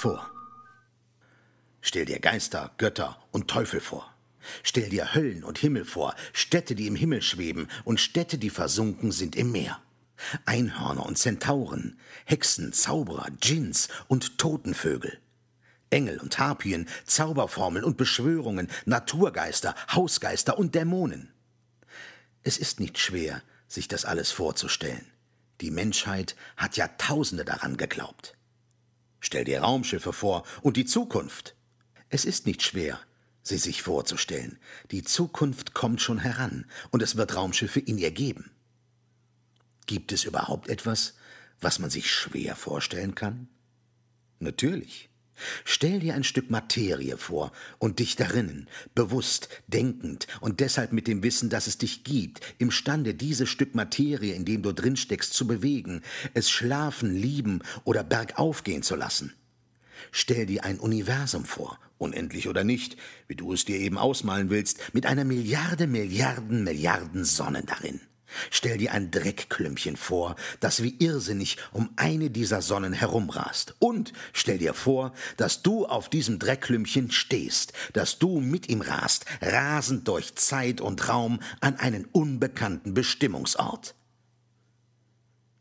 vor. Stell dir Geister, Götter und Teufel vor. Stell dir Höllen und Himmel vor, Städte, die im Himmel schweben und Städte, die versunken sind im Meer. Einhörner und Zentauren, Hexen, Zauberer, Djinns und Totenvögel. Engel und Harpien, Zauberformeln und Beschwörungen, Naturgeister, Hausgeister und Dämonen. Es ist nicht schwer, sich das alles vorzustellen. Die Menschheit hat Jahrtausende daran geglaubt. Stell dir Raumschiffe vor und die Zukunft. Es ist nicht schwer, sie sich vorzustellen. Die Zukunft kommt schon heran und es wird Raumschiffe in ihr geben. Gibt es überhaupt etwas, was man sich schwer vorstellen kann? Natürlich. Stell dir ein Stück Materie vor und dich darinnen, bewusst, denkend und deshalb mit dem Wissen, dass es dich gibt, imstande, dieses Stück Materie, in dem du drinsteckst, zu bewegen, es schlafen, lieben oder bergauf gehen zu lassen. Stell dir ein Universum vor, unendlich oder nicht, wie du es dir eben ausmalen willst, mit einer Milliarde, Milliarden, Milliarden Sonnen darin. Stell dir ein Dreckklümpchen vor, das wie irrsinnig um eine dieser Sonnen herumrast. Und stell dir vor, dass du auf diesem Dreckklümpchen stehst, dass du mit ihm rast, rasend durch Zeit und Raum an einen unbekannten Bestimmungsort.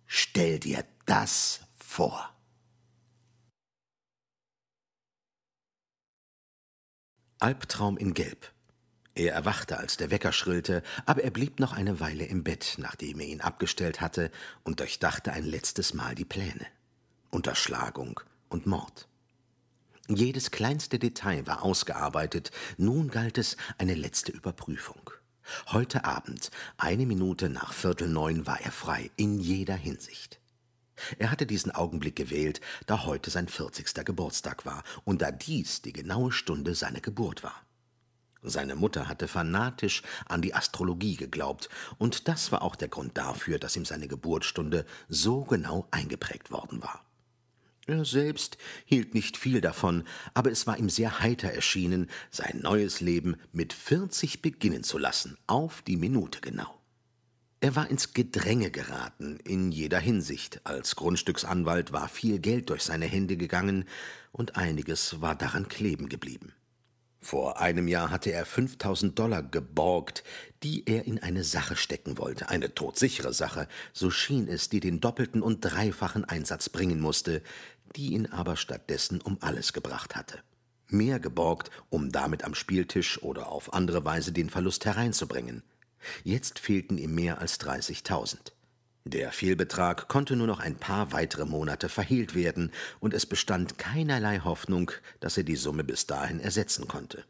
Stell dir das vor. Albtraum in Gelb er erwachte, als der Wecker schrillte, aber er blieb noch eine Weile im Bett, nachdem er ihn abgestellt hatte, und durchdachte ein letztes Mal die Pläne. Unterschlagung und Mord. Jedes kleinste Detail war ausgearbeitet, nun galt es eine letzte Überprüfung. Heute Abend, eine Minute nach Viertel neun, war er frei, in jeder Hinsicht. Er hatte diesen Augenblick gewählt, da heute sein vierzigster Geburtstag war und da dies die genaue Stunde seiner Geburt war. Seine Mutter hatte fanatisch an die Astrologie geglaubt, und das war auch der Grund dafür, dass ihm seine Geburtsstunde so genau eingeprägt worden war. Er selbst hielt nicht viel davon, aber es war ihm sehr heiter erschienen, sein neues Leben mit 40 beginnen zu lassen, auf die Minute genau. Er war ins Gedränge geraten, in jeder Hinsicht. Als Grundstücksanwalt war viel Geld durch seine Hände gegangen und einiges war daran kleben geblieben. Vor einem Jahr hatte er 5000 Dollar geborgt, die er in eine Sache stecken wollte, eine todsichere Sache, so schien es, die den doppelten und dreifachen Einsatz bringen musste, die ihn aber stattdessen um alles gebracht hatte. Mehr geborgt, um damit am Spieltisch oder auf andere Weise den Verlust hereinzubringen. Jetzt fehlten ihm mehr als 30.000. Der Fehlbetrag konnte nur noch ein paar weitere Monate verhehlt werden, und es bestand keinerlei Hoffnung, dass er die Summe bis dahin ersetzen konnte.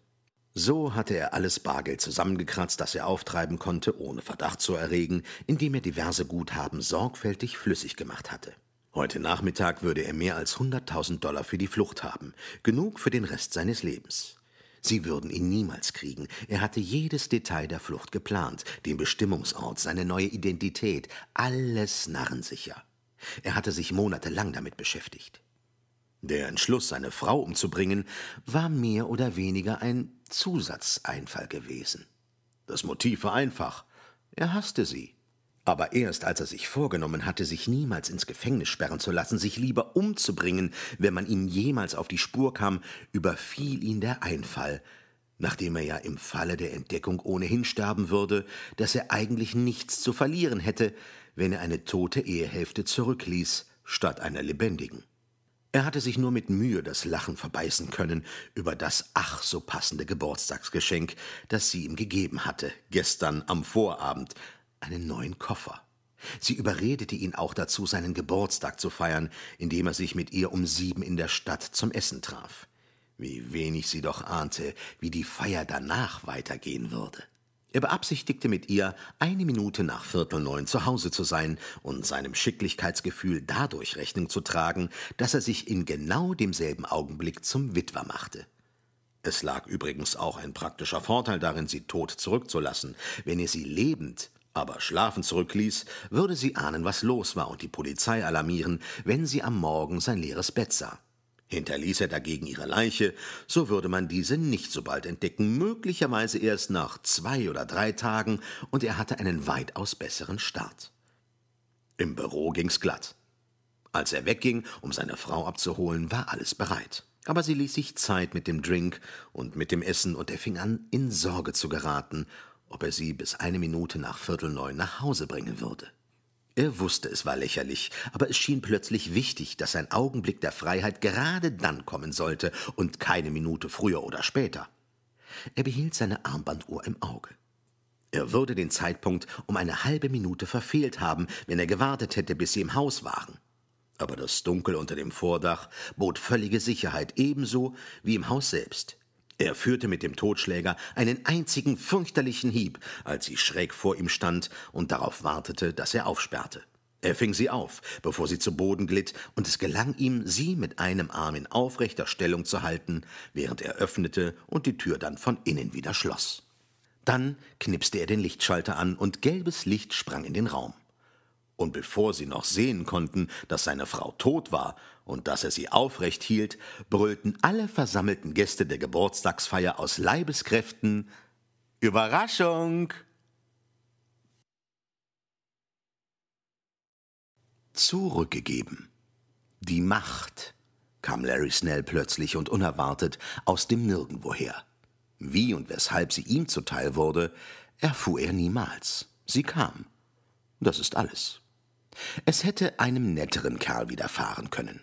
So hatte er alles Bargeld zusammengekratzt, das er auftreiben konnte, ohne Verdacht zu erregen, indem er diverse Guthaben sorgfältig flüssig gemacht hatte. Heute Nachmittag würde er mehr als 100.000 Dollar für die Flucht haben, genug für den Rest seines Lebens. Sie würden ihn niemals kriegen. Er hatte jedes Detail der Flucht geplant, den Bestimmungsort, seine neue Identität, alles narrensicher. Er hatte sich monatelang damit beschäftigt. Der Entschluss, seine Frau umzubringen, war mehr oder weniger ein Zusatzeinfall gewesen. Das Motiv war einfach. Er hasste sie. Aber erst als er sich vorgenommen hatte, sich niemals ins Gefängnis sperren zu lassen, sich lieber umzubringen, wenn man ihm jemals auf die Spur kam, überfiel ihn der Einfall, nachdem er ja im Falle der Entdeckung ohnehin sterben würde, dass er eigentlich nichts zu verlieren hätte, wenn er eine tote Ehehälfte zurückließ, statt einer lebendigen. Er hatte sich nur mit Mühe das Lachen verbeißen können über das ach so passende Geburtstagsgeschenk, das sie ihm gegeben hatte, gestern am Vorabend, einen neuen Koffer. Sie überredete ihn auch dazu, seinen Geburtstag zu feiern, indem er sich mit ihr um sieben in der Stadt zum Essen traf. Wie wenig sie doch ahnte, wie die Feier danach weitergehen würde. Er beabsichtigte mit ihr, eine Minute nach Viertel neun zu Hause zu sein und seinem Schicklichkeitsgefühl dadurch Rechnung zu tragen, dass er sich in genau demselben Augenblick zum Witwer machte. Es lag übrigens auch ein praktischer Vorteil darin, sie tot zurückzulassen. Wenn er sie lebend aber schlafen zurückließ, würde sie ahnen, was los war und die Polizei alarmieren, wenn sie am Morgen sein leeres Bett sah. Hinterließ er dagegen ihre Leiche, so würde man diese nicht so bald entdecken, möglicherweise erst nach zwei oder drei Tagen, und er hatte einen weitaus besseren Start. Im Büro ging's glatt. Als er wegging, um seine Frau abzuholen, war alles bereit. Aber sie ließ sich Zeit mit dem Drink und mit dem Essen, und er fing an, in Sorge zu geraten, ob er sie bis eine Minute nach Viertel neun nach Hause bringen würde. Er wusste, es war lächerlich, aber es schien plötzlich wichtig, dass sein Augenblick der Freiheit gerade dann kommen sollte und keine Minute früher oder später. Er behielt seine Armbanduhr im Auge. Er würde den Zeitpunkt um eine halbe Minute verfehlt haben, wenn er gewartet hätte, bis sie im Haus waren. Aber das Dunkel unter dem Vordach bot völlige Sicherheit, ebenso wie im Haus selbst. Er führte mit dem Totschläger einen einzigen fürchterlichen Hieb, als sie schräg vor ihm stand und darauf wartete, dass er aufsperrte. Er fing sie auf, bevor sie zu Boden glitt, und es gelang ihm, sie mit einem Arm in aufrechter Stellung zu halten, während er öffnete und die Tür dann von innen wieder schloss. Dann knipste er den Lichtschalter an, und gelbes Licht sprang in den Raum und bevor sie noch sehen konnten, dass seine Frau tot war und dass er sie aufrecht hielt, brüllten alle versammelten Gäste der Geburtstagsfeier aus Leibeskräften Überraschung! Zurückgegeben. Die Macht, kam Larry Snell plötzlich und unerwartet aus dem Nirgendwoher. Wie und weshalb sie ihm zuteil wurde, erfuhr er niemals. Sie kam. Das ist alles. Es hätte einem netteren Kerl widerfahren können.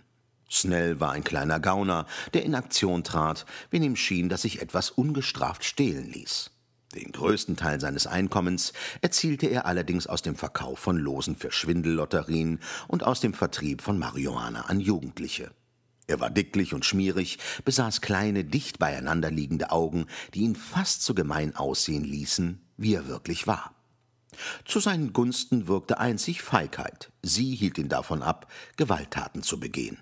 Snell war ein kleiner Gauner, der in Aktion trat, wenn ihm schien, dass sich etwas ungestraft stehlen ließ. Den größten Teil seines Einkommens erzielte er allerdings aus dem Verkauf von Losen für Schwindellotterien und aus dem Vertrieb von Marihuana an Jugendliche. Er war dicklich und schmierig, besaß kleine, dicht beieinander liegende Augen, die ihn fast so gemein aussehen ließen, wie er wirklich war. Zu seinen Gunsten wirkte einzig Feigheit. Sie hielt ihn davon ab, Gewalttaten zu begehen.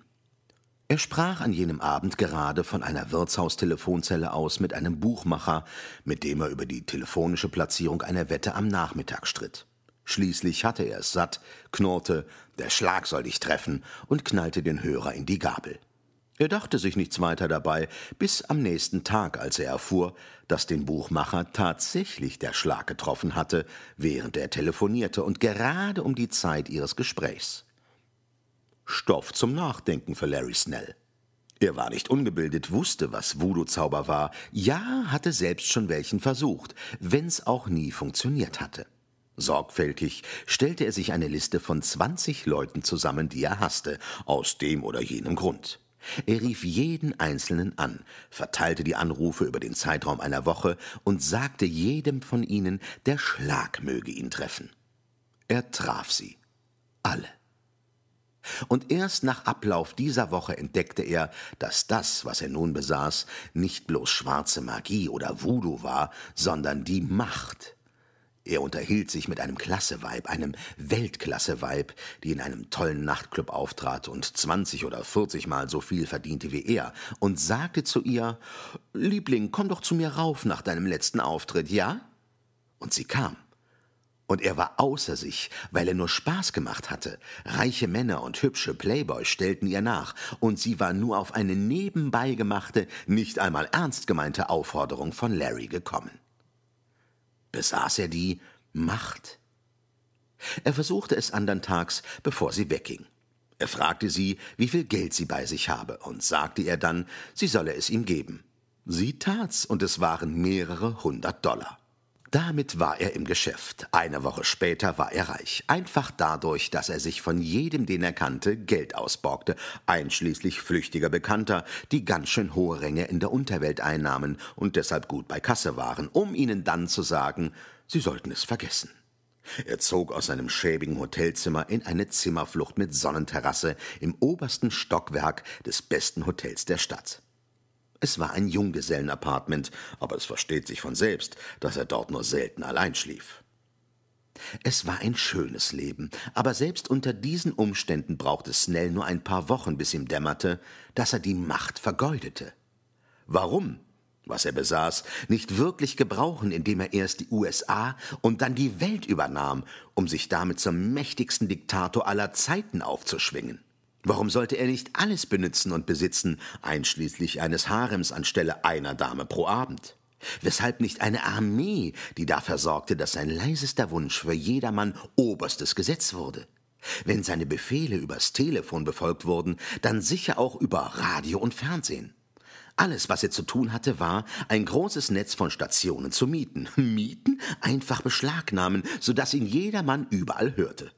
Er sprach an jenem Abend gerade von einer Wirtshaustelefonzelle aus mit einem Buchmacher, mit dem er über die telefonische Platzierung einer Wette am Nachmittag stritt. Schließlich hatte er es satt, knurrte, der Schlag soll dich treffen und knallte den Hörer in die Gabel. Er dachte sich nichts weiter dabei, bis am nächsten Tag, als er erfuhr, dass den Buchmacher tatsächlich der Schlag getroffen hatte, während er telefonierte und gerade um die Zeit ihres Gesprächs. Stoff zum Nachdenken für Larry Snell. Er war nicht ungebildet, wusste, was Voodoo-Zauber war, ja, hatte selbst schon welchen versucht, wenn's auch nie funktioniert hatte. Sorgfältig stellte er sich eine Liste von 20 Leuten zusammen, die er hasste, aus dem oder jenem Grund. Er rief jeden Einzelnen an, verteilte die Anrufe über den Zeitraum einer Woche und sagte jedem von ihnen, der Schlag möge ihn treffen. Er traf sie. Alle. Und erst nach Ablauf dieser Woche entdeckte er, dass das, was er nun besaß, nicht bloß schwarze Magie oder Voodoo war, sondern die Macht, er unterhielt sich mit einem Klasseweib, einem Weltklasseweib, die in einem tollen Nachtclub auftrat und 20 oder 40 Mal so viel verdiente wie er, und sagte zu ihr, Liebling, komm doch zu mir rauf nach deinem letzten Auftritt, ja? Und sie kam. Und er war außer sich, weil er nur Spaß gemacht hatte. Reiche Männer und hübsche Playboys stellten ihr nach, und sie war nur auf eine nebenbei gemachte, nicht einmal ernst gemeinte Aufforderung von Larry gekommen besaß er die Macht. Er versuchte es andern Tags, bevor sie wegging. Er fragte sie, wie viel Geld sie bei sich habe, und sagte ihr dann, sie solle es ihm geben. Sie tat's, und es waren mehrere hundert Dollar. Damit war er im Geschäft. Eine Woche später war er reich. Einfach dadurch, dass er sich von jedem, den er kannte, Geld ausborgte, einschließlich flüchtiger Bekannter, die ganz schön hohe Ränge in der Unterwelt einnahmen und deshalb gut bei Kasse waren, um ihnen dann zu sagen, sie sollten es vergessen. Er zog aus seinem schäbigen Hotelzimmer in eine Zimmerflucht mit Sonnenterrasse im obersten Stockwerk des besten Hotels der Stadt. Es war ein Junggesellenapartment, aber es versteht sich von selbst, dass er dort nur selten allein schlief. Es war ein schönes Leben, aber selbst unter diesen Umständen brauchte Snell nur ein paar Wochen, bis ihm dämmerte, dass er die Macht vergeudete. Warum? was er besaß, nicht wirklich gebrauchen, indem er erst die USA und dann die Welt übernahm, um sich damit zum mächtigsten Diktator aller Zeiten aufzuschwingen. Warum sollte er nicht alles benützen und besitzen, einschließlich eines Harems anstelle einer Dame pro Abend? Weshalb nicht eine Armee, die dafür sorgte, dass sein leisester Wunsch für jedermann oberstes Gesetz wurde? Wenn seine Befehle übers Telefon befolgt wurden, dann sicher auch über Radio und Fernsehen. Alles, was er zu tun hatte, war, ein großes Netz von Stationen zu mieten. Mieten? Einfach beschlagnahmen, sodass ihn jedermann überall hörte.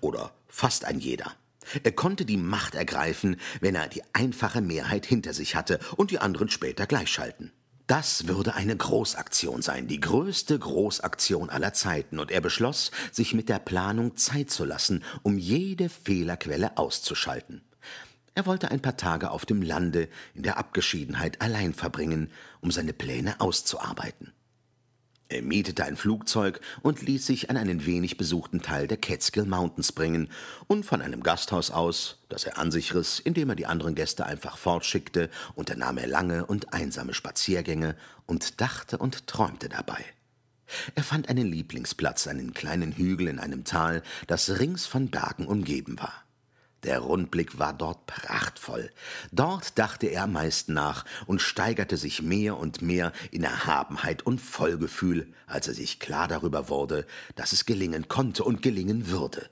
Oder fast ein jeder. Er konnte die Macht ergreifen, wenn er die einfache Mehrheit hinter sich hatte und die anderen später gleichschalten. Das würde eine Großaktion sein, die größte Großaktion aller Zeiten, und er beschloss, sich mit der Planung Zeit zu lassen, um jede Fehlerquelle auszuschalten. Er wollte ein paar Tage auf dem Lande in der Abgeschiedenheit allein verbringen, um seine Pläne auszuarbeiten. Er mietete ein Flugzeug und ließ sich an einen wenig besuchten Teil der Catskill Mountains bringen und von einem Gasthaus aus, das er an sich riss, indem er die anderen Gäste einfach fortschickte, unternahm er lange und einsame Spaziergänge und dachte und träumte dabei. Er fand einen Lieblingsplatz, einen kleinen Hügel in einem Tal, das rings von Bergen umgeben war. Der Rundblick war dort prachtvoll. Dort dachte er meist nach und steigerte sich mehr und mehr in Erhabenheit und Vollgefühl, als er sich klar darüber wurde, dass es gelingen konnte und gelingen würde.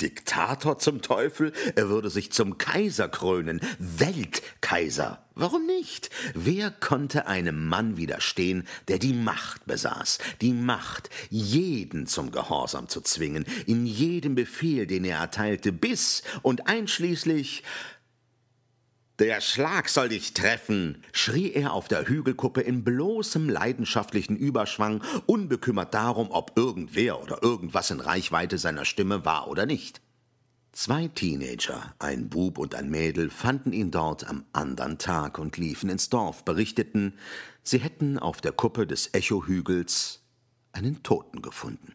Diktator zum Teufel, er würde sich zum Kaiser krönen, Weltkaiser. Warum nicht? Wer konnte einem Mann widerstehen, der die Macht besaß, die Macht, jeden zum Gehorsam zu zwingen, in jedem Befehl, den er erteilte, bis und einschließlich der Schlag soll dich treffen, schrie er auf der Hügelkuppe in bloßem leidenschaftlichen Überschwang, unbekümmert darum, ob irgendwer oder irgendwas in Reichweite seiner Stimme war oder nicht. Zwei Teenager, ein Bub und ein Mädel, fanden ihn dort am andern Tag und liefen ins Dorf, berichteten, sie hätten auf der Kuppe des Echohügels einen Toten gefunden.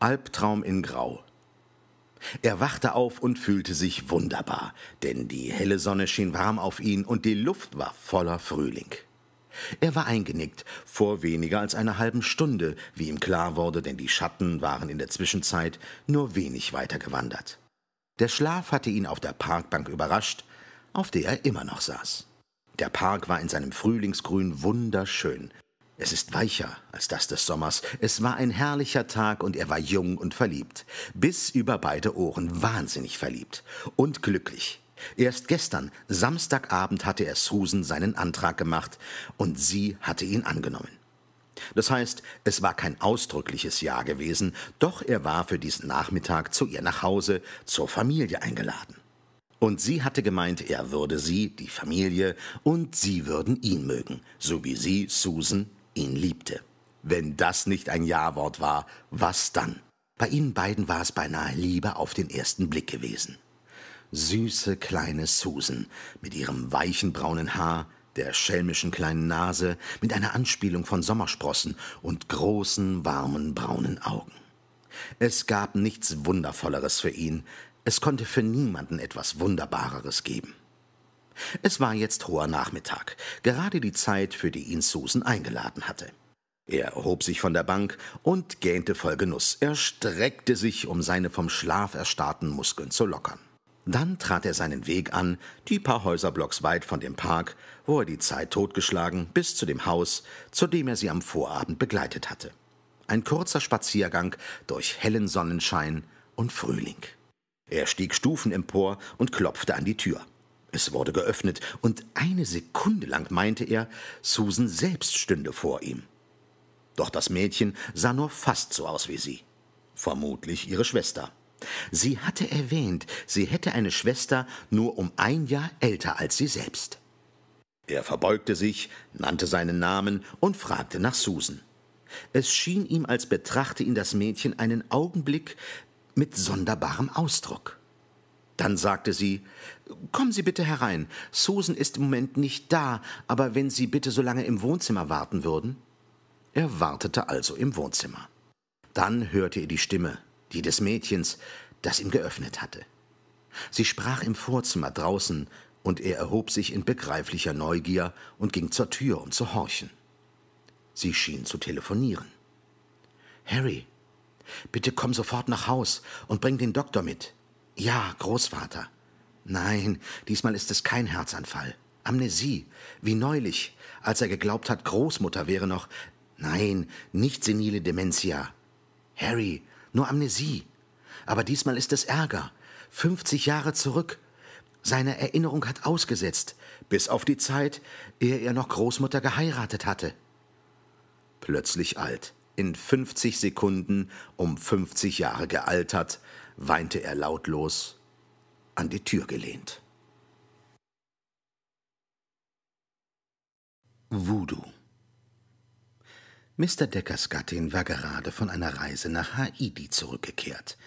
Albtraum in Grau er wachte auf und fühlte sich wunderbar, denn die helle Sonne schien warm auf ihn und die Luft war voller Frühling. Er war eingenickt, vor weniger als einer halben Stunde, wie ihm klar wurde, denn die Schatten waren in der Zwischenzeit nur wenig weiter gewandert. Der Schlaf hatte ihn auf der Parkbank überrascht, auf der er immer noch saß. Der Park war in seinem Frühlingsgrün wunderschön, es ist weicher als das des Sommers. Es war ein herrlicher Tag und er war jung und verliebt. Bis über beide Ohren wahnsinnig verliebt. Und glücklich. Erst gestern, Samstagabend, hatte er Susan seinen Antrag gemacht und sie hatte ihn angenommen. Das heißt, es war kein ausdrückliches Ja gewesen, doch er war für diesen Nachmittag zu ihr nach Hause, zur Familie eingeladen. Und sie hatte gemeint, er würde sie, die Familie, und sie würden ihn mögen, so wie sie, Susan, ihn liebte. Wenn das nicht ein Ja-Wort war, was dann? Bei ihnen beiden war es beinahe Liebe auf den ersten Blick gewesen. Süße kleine Susan mit ihrem weichen braunen Haar, der schelmischen kleinen Nase, mit einer Anspielung von Sommersprossen und großen, warmen braunen Augen. Es gab nichts Wundervolleres für ihn, es konnte für niemanden etwas Wunderbareres geben. Es war jetzt hoher Nachmittag, gerade die Zeit, für die ihn Susan eingeladen hatte. Er erhob sich von der Bank und gähnte voll Genuss. Er streckte sich, um seine vom Schlaf erstarrten Muskeln zu lockern. Dann trat er seinen Weg an, die paar Häuserblocks weit von dem Park, wo er die Zeit totgeschlagen, bis zu dem Haus, zu dem er sie am Vorabend begleitet hatte. Ein kurzer Spaziergang durch hellen Sonnenschein und Frühling. Er stieg Stufen empor und klopfte an die Tür. Es wurde geöffnet, und eine Sekunde lang meinte er, Susan selbst stünde vor ihm. Doch das Mädchen sah nur fast so aus wie sie. Vermutlich ihre Schwester. Sie hatte erwähnt, sie hätte eine Schwester nur um ein Jahr älter als sie selbst. Er verbeugte sich, nannte seinen Namen und fragte nach Susan. Es schien ihm, als betrachte ihn das Mädchen einen Augenblick mit sonderbarem Ausdruck. Dann sagte sie, Kommen Sie bitte herein. Susan ist im Moment nicht da, aber wenn Sie bitte so lange im Wohnzimmer warten würden. Er wartete also im Wohnzimmer. Dann hörte er die Stimme, die des Mädchens, das ihm geöffnet hatte. Sie sprach im Vorzimmer draußen, und er erhob sich in begreiflicher Neugier und ging zur Tür, um zu horchen. Sie schien zu telefonieren. Harry, bitte komm sofort nach Haus und bring den Doktor mit. Ja, Großvater. Nein, diesmal ist es kein Herzanfall. Amnesie, wie neulich, als er geglaubt hat, Großmutter wäre noch. Nein, nicht senile Dementia. Harry, nur Amnesie. Aber diesmal ist es Ärger. 50 Jahre zurück. Seine Erinnerung hat ausgesetzt, bis auf die Zeit, ehe er noch Großmutter geheiratet hatte. Plötzlich alt, in 50 Sekunden um 50 Jahre gealtert, weinte er lautlos, an die Tür gelehnt. Voodoo Mr. Deckers Gattin war gerade von einer Reise nach Haiti zurückgekehrt,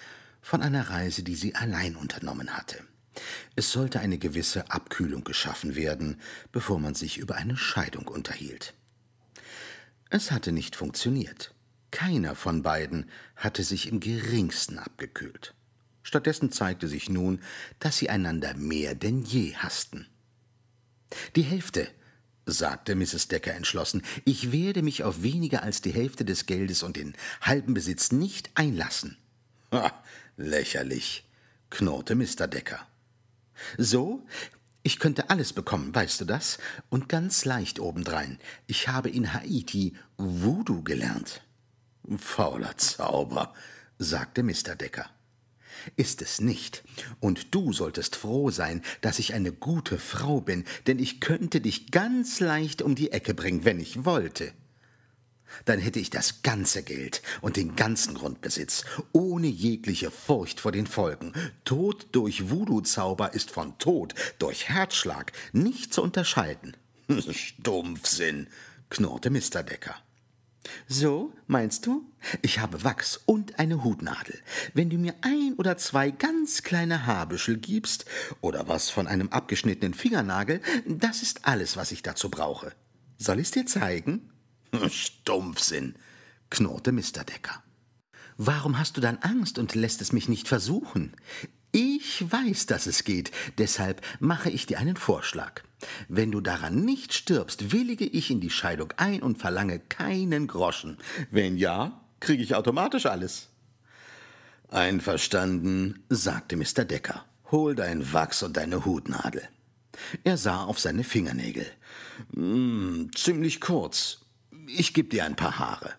von einer Reise, die sie allein unternommen hatte. Es sollte eine gewisse Abkühlung geschaffen werden, bevor man sich über eine Scheidung unterhielt. Es hatte nicht funktioniert. Keiner von beiden hatte sich im geringsten abgekühlt. Stattdessen zeigte sich nun, dass sie einander mehr denn je hassten. Die Hälfte, sagte Mrs. Decker entschlossen, ich werde mich auf weniger als die Hälfte des Geldes und den halben Besitz nicht einlassen. Ha, lächerlich, knurrte Mr. Decker. So, ich könnte alles bekommen, weißt du das? Und ganz leicht obendrein. Ich habe in Haiti Voodoo gelernt. Fauler Zauber, sagte Mr. Decker ist es nicht. Und du solltest froh sein, dass ich eine gute Frau bin, denn ich könnte dich ganz leicht um die Ecke bringen, wenn ich wollte. Dann hätte ich das ganze Geld und den ganzen Grundbesitz, ohne jegliche Furcht vor den Folgen. Tod durch Voodoo-Zauber ist von Tod durch Herzschlag nicht zu unterscheiden. Stumpfsinn, knurrte Mr. Decker. So, meinst du? Ich habe Wachs und eine Hutnadel. Wenn du mir ein oder zwei ganz kleine Haarbüschel gibst oder was von einem abgeschnittenen Fingernagel, das ist alles, was ich dazu brauche. Soll ich's dir zeigen? Stumpfsinn, knurrte Mr. Decker. Warum hast du dann Angst und lässt es mich nicht versuchen? Ich weiß, dass es geht, deshalb mache ich dir einen Vorschlag. Wenn du daran nicht stirbst, willige ich in die Scheidung ein und verlange keinen Groschen. Wenn ja, kriege ich automatisch alles. Einverstanden, sagte Mr. Decker. Hol dein Wachs und deine Hutnadel. Er sah auf seine Fingernägel. Hm, ziemlich kurz. Ich gebe dir ein paar Haare.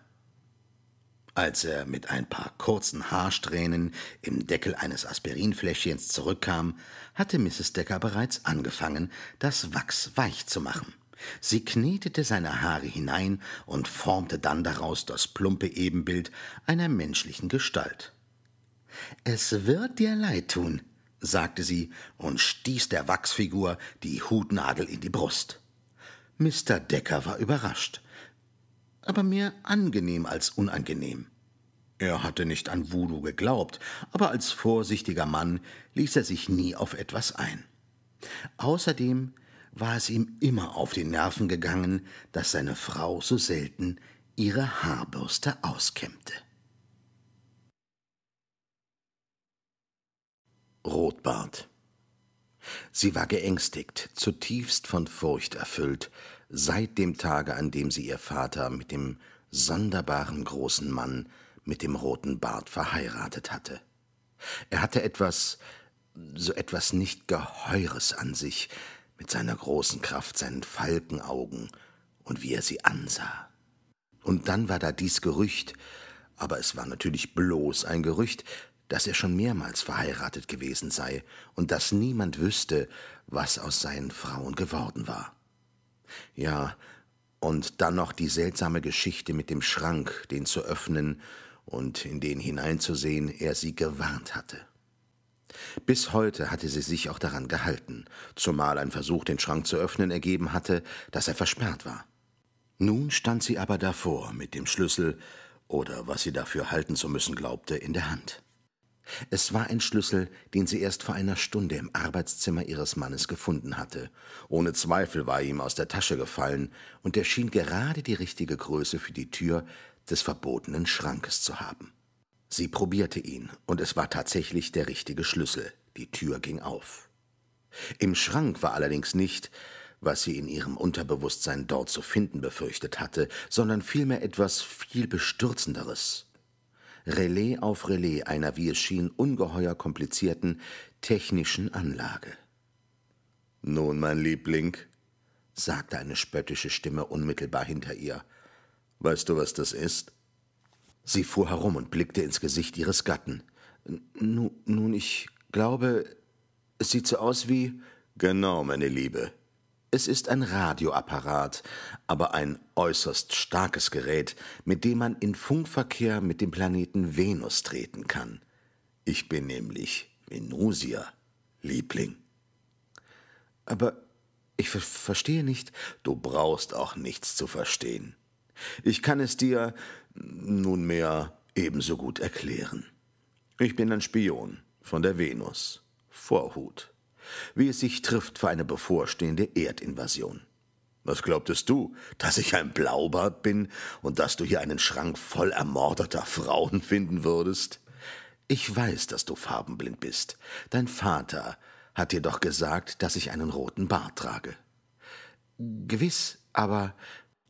Als er mit ein paar kurzen Haarsträhnen im Deckel eines Aspirinfläschchens zurückkam, hatte Mrs. Decker bereits angefangen, das Wachs weich zu machen. Sie knetete seine Haare hinein und formte dann daraus das plumpe Ebenbild einer menschlichen Gestalt. Es wird dir leid tun, sagte sie und stieß der Wachsfigur die Hutnadel in die Brust. Mr. Decker war überrascht aber mehr angenehm als unangenehm. Er hatte nicht an Voodoo geglaubt, aber als vorsichtiger Mann ließ er sich nie auf etwas ein. Außerdem war es ihm immer auf die Nerven gegangen, dass seine Frau so selten ihre Haarbürste auskämmte. Rotbart. Sie war geängstigt, zutiefst von Furcht erfüllt, seit dem Tage, an dem sie ihr Vater mit dem sonderbaren großen Mann mit dem roten Bart verheiratet hatte. Er hatte etwas, so etwas nicht Geheures an sich, mit seiner großen Kraft, seinen Falkenaugen und wie er sie ansah. Und dann war da dies Gerücht, aber es war natürlich bloß ein Gerücht, dass er schon mehrmals verheiratet gewesen sei und dass niemand wüsste, was aus seinen Frauen geworden war. Ja, und dann noch die seltsame Geschichte mit dem Schrank, den zu öffnen und in den hineinzusehen er sie gewarnt hatte. Bis heute hatte sie sich auch daran gehalten, zumal ein Versuch, den Schrank zu öffnen, ergeben hatte, dass er versperrt war. Nun stand sie aber davor mit dem Schlüssel, oder was sie dafür halten zu müssen glaubte, in der Hand. Es war ein Schlüssel, den sie erst vor einer Stunde im Arbeitszimmer ihres Mannes gefunden hatte. Ohne Zweifel war er ihm aus der Tasche gefallen, und er schien gerade die richtige Größe für die Tür des verbotenen Schrankes zu haben. Sie probierte ihn, und es war tatsächlich der richtige Schlüssel. Die Tür ging auf. Im Schrank war allerdings nicht, was sie in ihrem Unterbewusstsein dort zu finden befürchtet hatte, sondern vielmehr etwas viel Bestürzenderes. Relais auf Relais einer, wie es schien, ungeheuer komplizierten technischen Anlage. Nun, mein Liebling, sagte eine spöttische Stimme unmittelbar hinter ihr, weißt du, was das ist? Sie fuhr herum und blickte ins Gesicht ihres Gatten. Nun, nun, ich glaube, es sieht so aus wie. Genau, meine Liebe, es ist ein Radioapparat, aber ein äußerst starkes Gerät, mit dem man in Funkverkehr mit dem Planeten Venus treten kann. Ich bin nämlich Venusia, Liebling. Aber ich ver verstehe nicht, du brauchst auch nichts zu verstehen. Ich kann es dir nunmehr ebenso gut erklären. Ich bin ein Spion von der Venus, Vorhut wie es sich trifft für eine bevorstehende Erdinvasion. Was glaubtest du, dass ich ein Blaubart bin und dass du hier einen Schrank voll ermordeter Frauen finden würdest? Ich weiß, dass du farbenblind bist. Dein Vater hat dir doch gesagt, dass ich einen roten Bart trage. Gewiss, aber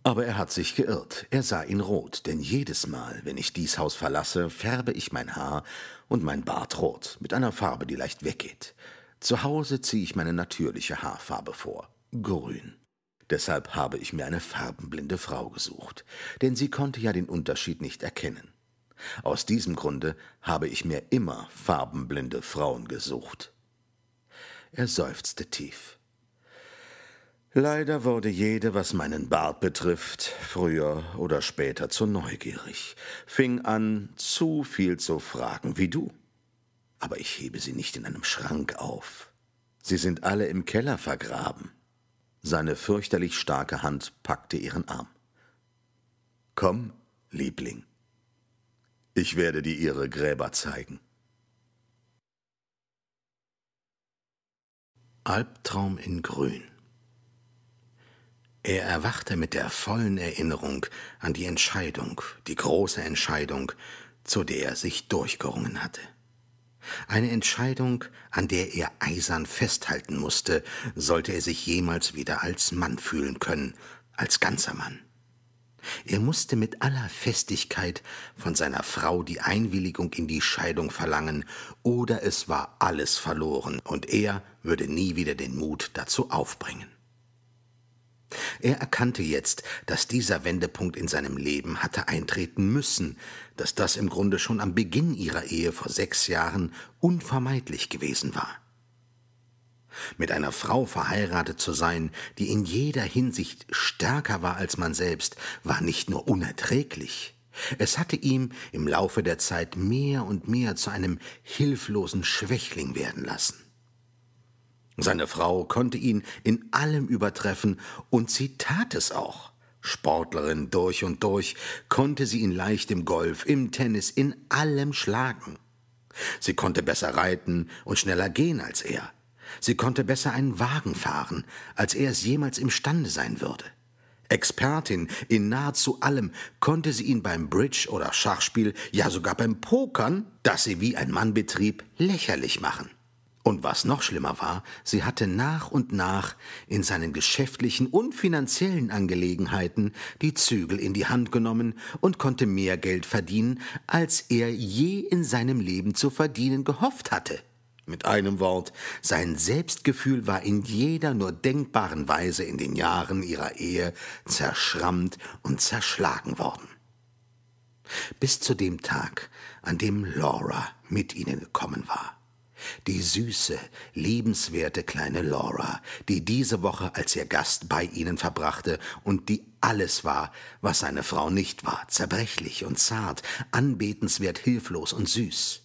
aber er hat sich geirrt. Er sah ihn rot, denn jedes Mal, wenn ich dies Haus verlasse, färbe ich mein Haar und mein Bart rot, mit einer Farbe, die leicht weggeht. Zu Hause ziehe ich meine natürliche Haarfarbe vor, grün. Deshalb habe ich mir eine farbenblinde Frau gesucht, denn sie konnte ja den Unterschied nicht erkennen. Aus diesem Grunde habe ich mir immer farbenblinde Frauen gesucht. Er seufzte tief. Leider wurde jede, was meinen Bart betrifft, früher oder später zu neugierig, fing an, zu viel zu fragen wie du aber ich hebe sie nicht in einem Schrank auf. Sie sind alle im Keller vergraben. Seine fürchterlich starke Hand packte ihren Arm. Komm, Liebling. Ich werde dir ihre Gräber zeigen. Albtraum in Grün. Er erwachte mit der vollen Erinnerung an die Entscheidung, die große Entscheidung, zu der er sich durchgerungen hatte. Eine Entscheidung, an der er eisern festhalten musste, sollte er sich jemals wieder als Mann fühlen können, als ganzer Mann. Er musste mit aller Festigkeit von seiner Frau die Einwilligung in die Scheidung verlangen, oder es war alles verloren, und er würde nie wieder den Mut dazu aufbringen. Er erkannte jetzt, dass dieser Wendepunkt in seinem Leben hatte eintreten müssen, dass das im Grunde schon am Beginn ihrer Ehe vor sechs Jahren unvermeidlich gewesen war. Mit einer Frau verheiratet zu sein, die in jeder Hinsicht stärker war als man selbst, war nicht nur unerträglich, es hatte ihm im Laufe der Zeit mehr und mehr zu einem hilflosen Schwächling werden lassen. Seine Frau konnte ihn in allem übertreffen, und sie tat es auch. Sportlerin durch und durch, konnte sie ihn leicht im Golf, im Tennis, in allem schlagen. Sie konnte besser reiten und schneller gehen als er. Sie konnte besser einen Wagen fahren, als er es jemals imstande sein würde. Expertin in nahezu allem konnte sie ihn beim Bridge oder Schachspiel, ja sogar beim Pokern, das sie wie ein Mann betrieb, lächerlich machen. Und was noch schlimmer war, sie hatte nach und nach in seinen geschäftlichen und finanziellen Angelegenheiten die Zügel in die Hand genommen und konnte mehr Geld verdienen, als er je in seinem Leben zu verdienen gehofft hatte. Mit einem Wort, sein Selbstgefühl war in jeder nur denkbaren Weise in den Jahren ihrer Ehe zerschrammt und zerschlagen worden. Bis zu dem Tag, an dem Laura mit ihnen gekommen war. Die süße, liebenswerte kleine Laura, die diese Woche als ihr Gast bei ihnen verbrachte und die alles war, was seine Frau nicht war, zerbrechlich und zart, anbetenswert hilflos und süß.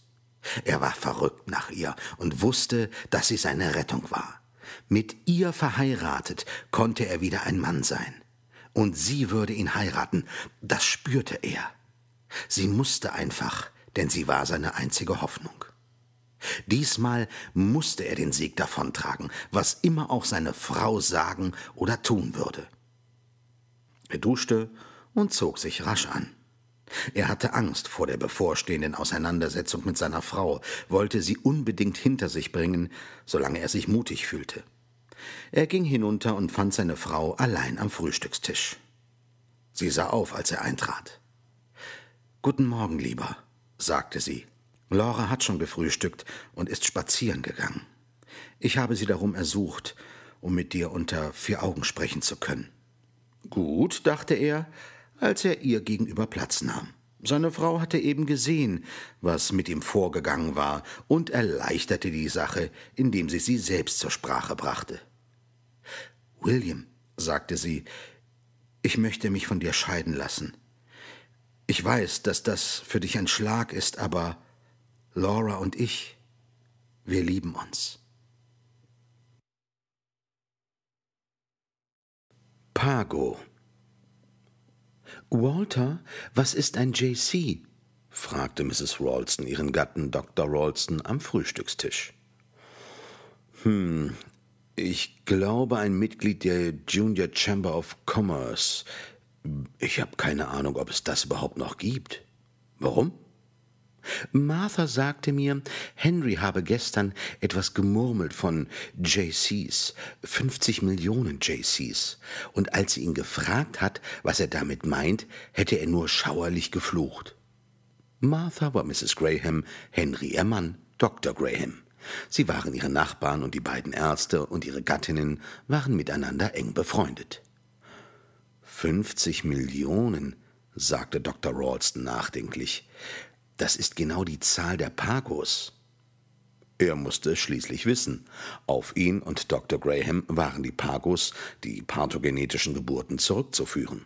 Er war verrückt nach ihr und wusste, dass sie seine Rettung war. Mit ihr verheiratet konnte er wieder ein Mann sein. Und sie würde ihn heiraten, das spürte er. Sie musste einfach, denn sie war seine einzige Hoffnung. Diesmal musste er den Sieg davontragen, was immer auch seine Frau sagen oder tun würde. Er duschte und zog sich rasch an. Er hatte Angst vor der bevorstehenden Auseinandersetzung mit seiner Frau, wollte sie unbedingt hinter sich bringen, solange er sich mutig fühlte. Er ging hinunter und fand seine Frau allein am Frühstückstisch. Sie sah auf, als er eintrat. Guten Morgen, lieber, sagte sie. Laura hat schon gefrühstückt und ist spazieren gegangen. Ich habe sie darum ersucht, um mit dir unter vier Augen sprechen zu können. Gut, dachte er, als er ihr gegenüber Platz nahm. Seine Frau hatte eben gesehen, was mit ihm vorgegangen war, und erleichterte die Sache, indem sie sie selbst zur Sprache brachte. William, sagte sie, ich möchte mich von dir scheiden lassen. Ich weiß, dass das für dich ein Schlag ist, aber Laura und ich, wir lieben uns. Pago Walter, was ist ein JC? fragte Mrs. Ralston ihren Gatten Dr. Ralston am Frühstückstisch. Hm, ich glaube ein Mitglied der Junior Chamber of Commerce. Ich habe keine Ahnung, ob es das überhaupt noch gibt. Warum? Martha sagte mir, Henry habe gestern etwas gemurmelt von JCs, 50 Millionen JCs, und als sie ihn gefragt hat, was er damit meint, hätte er nur schauerlich geflucht. Martha war Mrs. Graham, Henry ihr Mann, Dr. Graham. Sie waren ihre Nachbarn und die beiden Ärzte und ihre Gattinnen waren miteinander eng befreundet. 50 Millionen, sagte Dr. Ralston nachdenklich. Das ist genau die Zahl der Pagos. Er musste es schließlich wissen. Auf ihn und Dr. Graham waren die Pagos, die pathogenetischen Geburten, zurückzuführen.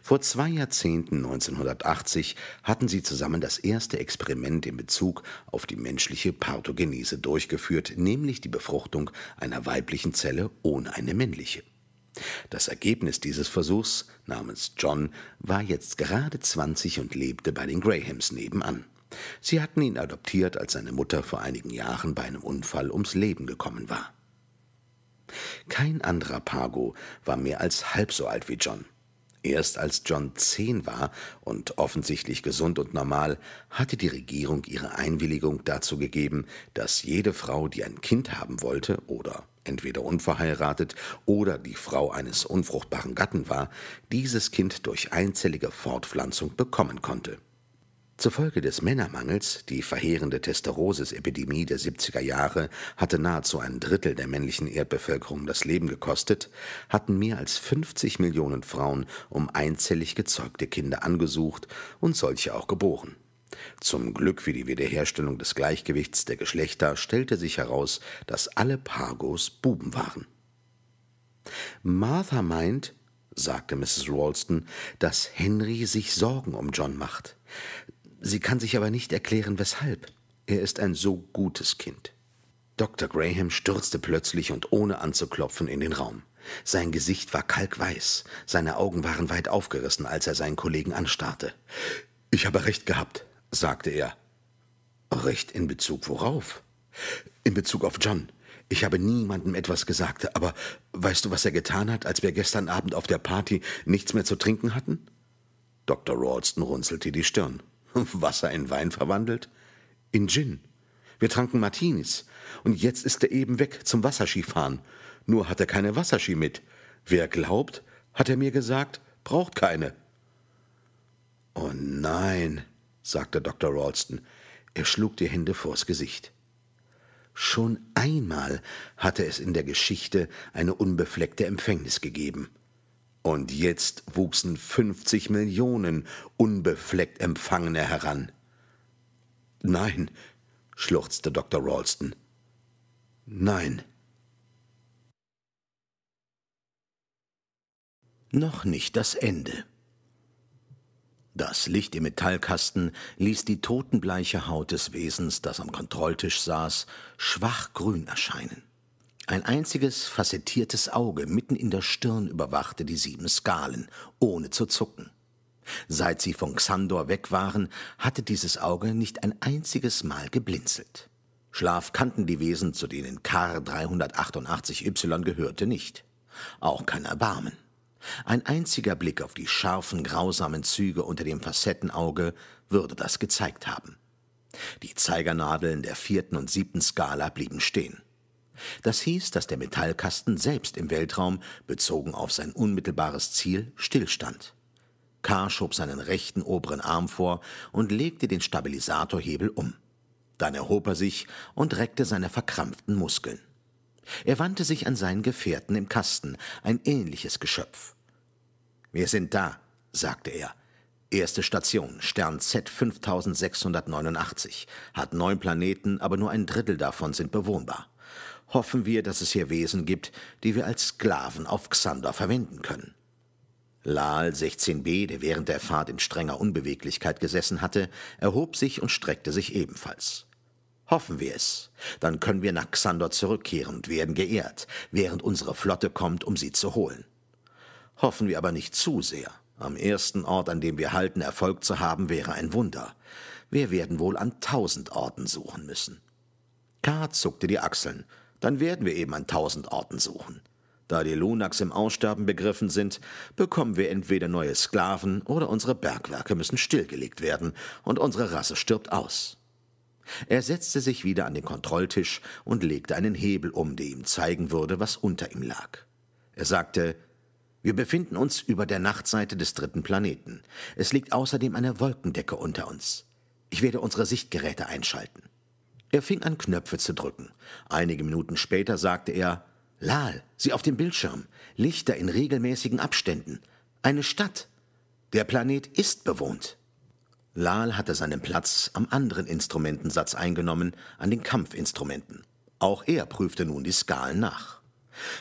Vor zwei Jahrzehnten, 1980, hatten sie zusammen das erste Experiment in Bezug auf die menschliche Parthogenese durchgeführt, nämlich die Befruchtung einer weiblichen Zelle ohne eine männliche. Das Ergebnis dieses Versuchs namens John war jetzt gerade 20 und lebte bei den Grahams nebenan. Sie hatten ihn adoptiert, als seine Mutter vor einigen Jahren bei einem Unfall ums Leben gekommen war. Kein anderer Pago war mehr als halb so alt wie John. Erst als John zehn war und offensichtlich gesund und normal, hatte die Regierung ihre Einwilligung dazu gegeben, dass jede Frau, die ein Kind haben wollte oder entweder unverheiratet oder die Frau eines unfruchtbaren Gatten war, dieses Kind durch einzellige Fortpflanzung bekommen konnte. Zur Folge des Männermangels, die verheerende testerosis epidemie der 70er Jahre hatte nahezu ein Drittel der männlichen Erdbevölkerung das Leben gekostet, hatten mehr als 50 Millionen Frauen um einzellig gezeugte Kinder angesucht und solche auch geboren. Zum Glück für die Wiederherstellung des Gleichgewichts der Geschlechter stellte sich heraus, dass alle Pargos Buben waren. Martha meint, sagte Mrs. Ralston, dass Henry sich Sorgen um John macht. Sie kann sich aber nicht erklären, weshalb. Er ist ein so gutes Kind. Dr. Graham stürzte plötzlich und ohne anzuklopfen in den Raum. Sein Gesicht war kalkweiß, seine Augen waren weit aufgerissen, als er seinen Kollegen anstarrte. Ich habe recht gehabt, sagte er. Recht in Bezug worauf? In Bezug auf John. Ich habe niemandem etwas gesagt, aber weißt du, was er getan hat, als wir gestern Abend auf der Party nichts mehr zu trinken hatten? Dr. Ralston runzelte die Stirn. Wasser in Wein verwandelt? In Gin. Wir tranken Martinis. Und jetzt ist er eben weg zum Wasserskifahren. Nur hat er keine Wasserski mit. Wer glaubt, hat er mir gesagt, braucht keine. Oh nein, sagte Dr. Ralston. Er schlug die Hände vors Gesicht. Schon einmal hatte es in der Geschichte eine unbefleckte Empfängnis gegeben. Und jetzt wuchsen 50 Millionen unbefleckt Empfangene heran. Nein, schluchzte Dr. Ralston. Nein. Noch nicht das Ende. Das Licht im Metallkasten ließ die totenbleiche Haut des Wesens, das am Kontrolltisch saß, schwach grün erscheinen. Ein einziges facettiertes Auge mitten in der Stirn überwachte die sieben Skalen, ohne zu zucken. Seit sie von Xandor weg waren, hatte dieses Auge nicht ein einziges Mal geblinzelt. Schlaf kannten die Wesen, zu denen Kar 388Y gehörte, nicht. Auch kein Erbarmen. Ein einziger Blick auf die scharfen, grausamen Züge unter dem Facettenauge würde das gezeigt haben. Die Zeigernadeln der vierten und siebten Skala blieben stehen. Das hieß, dass der Metallkasten selbst im Weltraum, bezogen auf sein unmittelbares Ziel, stillstand. K. schob seinen rechten oberen Arm vor und legte den Stabilisatorhebel um. Dann erhob er sich und reckte seine verkrampften Muskeln. Er wandte sich an seinen Gefährten im Kasten, ein ähnliches Geschöpf. »Wir sind da«, sagte er. Erste Station, Stern Z 5689. Hat neun Planeten, aber nur ein Drittel davon sind bewohnbar. Hoffen wir, dass es hier Wesen gibt, die wir als Sklaven auf Xander verwenden können. Lal 16b, der während der Fahrt in strenger Unbeweglichkeit gesessen hatte, erhob sich und streckte sich ebenfalls. Hoffen wir es. Dann können wir nach Xandor zurückkehren und werden geehrt, während unsere Flotte kommt, um sie zu holen. Hoffen wir aber nicht zu sehr. Am ersten Ort, an dem wir halten, Erfolg zu haben, wäre ein Wunder. Wir werden wohl an tausend Orten suchen müssen. K. zuckte die Achseln. Dann werden wir eben an tausend Orten suchen. Da die Lunax im Aussterben begriffen sind, bekommen wir entweder neue Sklaven oder unsere Bergwerke müssen stillgelegt werden und unsere Rasse stirbt aus. Er setzte sich wieder an den Kontrolltisch und legte einen Hebel um, der ihm zeigen würde, was unter ihm lag. Er sagte, wir befinden uns über der Nachtseite des dritten Planeten. Es liegt außerdem eine Wolkendecke unter uns. Ich werde unsere Sichtgeräte einschalten. Er fing an, Knöpfe zu drücken. Einige Minuten später sagte er, Lal, sieh auf dem Bildschirm. Lichter in regelmäßigen Abständen. Eine Stadt. Der Planet ist bewohnt. Lal hatte seinen Platz am anderen Instrumentensatz eingenommen, an den Kampfinstrumenten. Auch er prüfte nun die Skalen nach.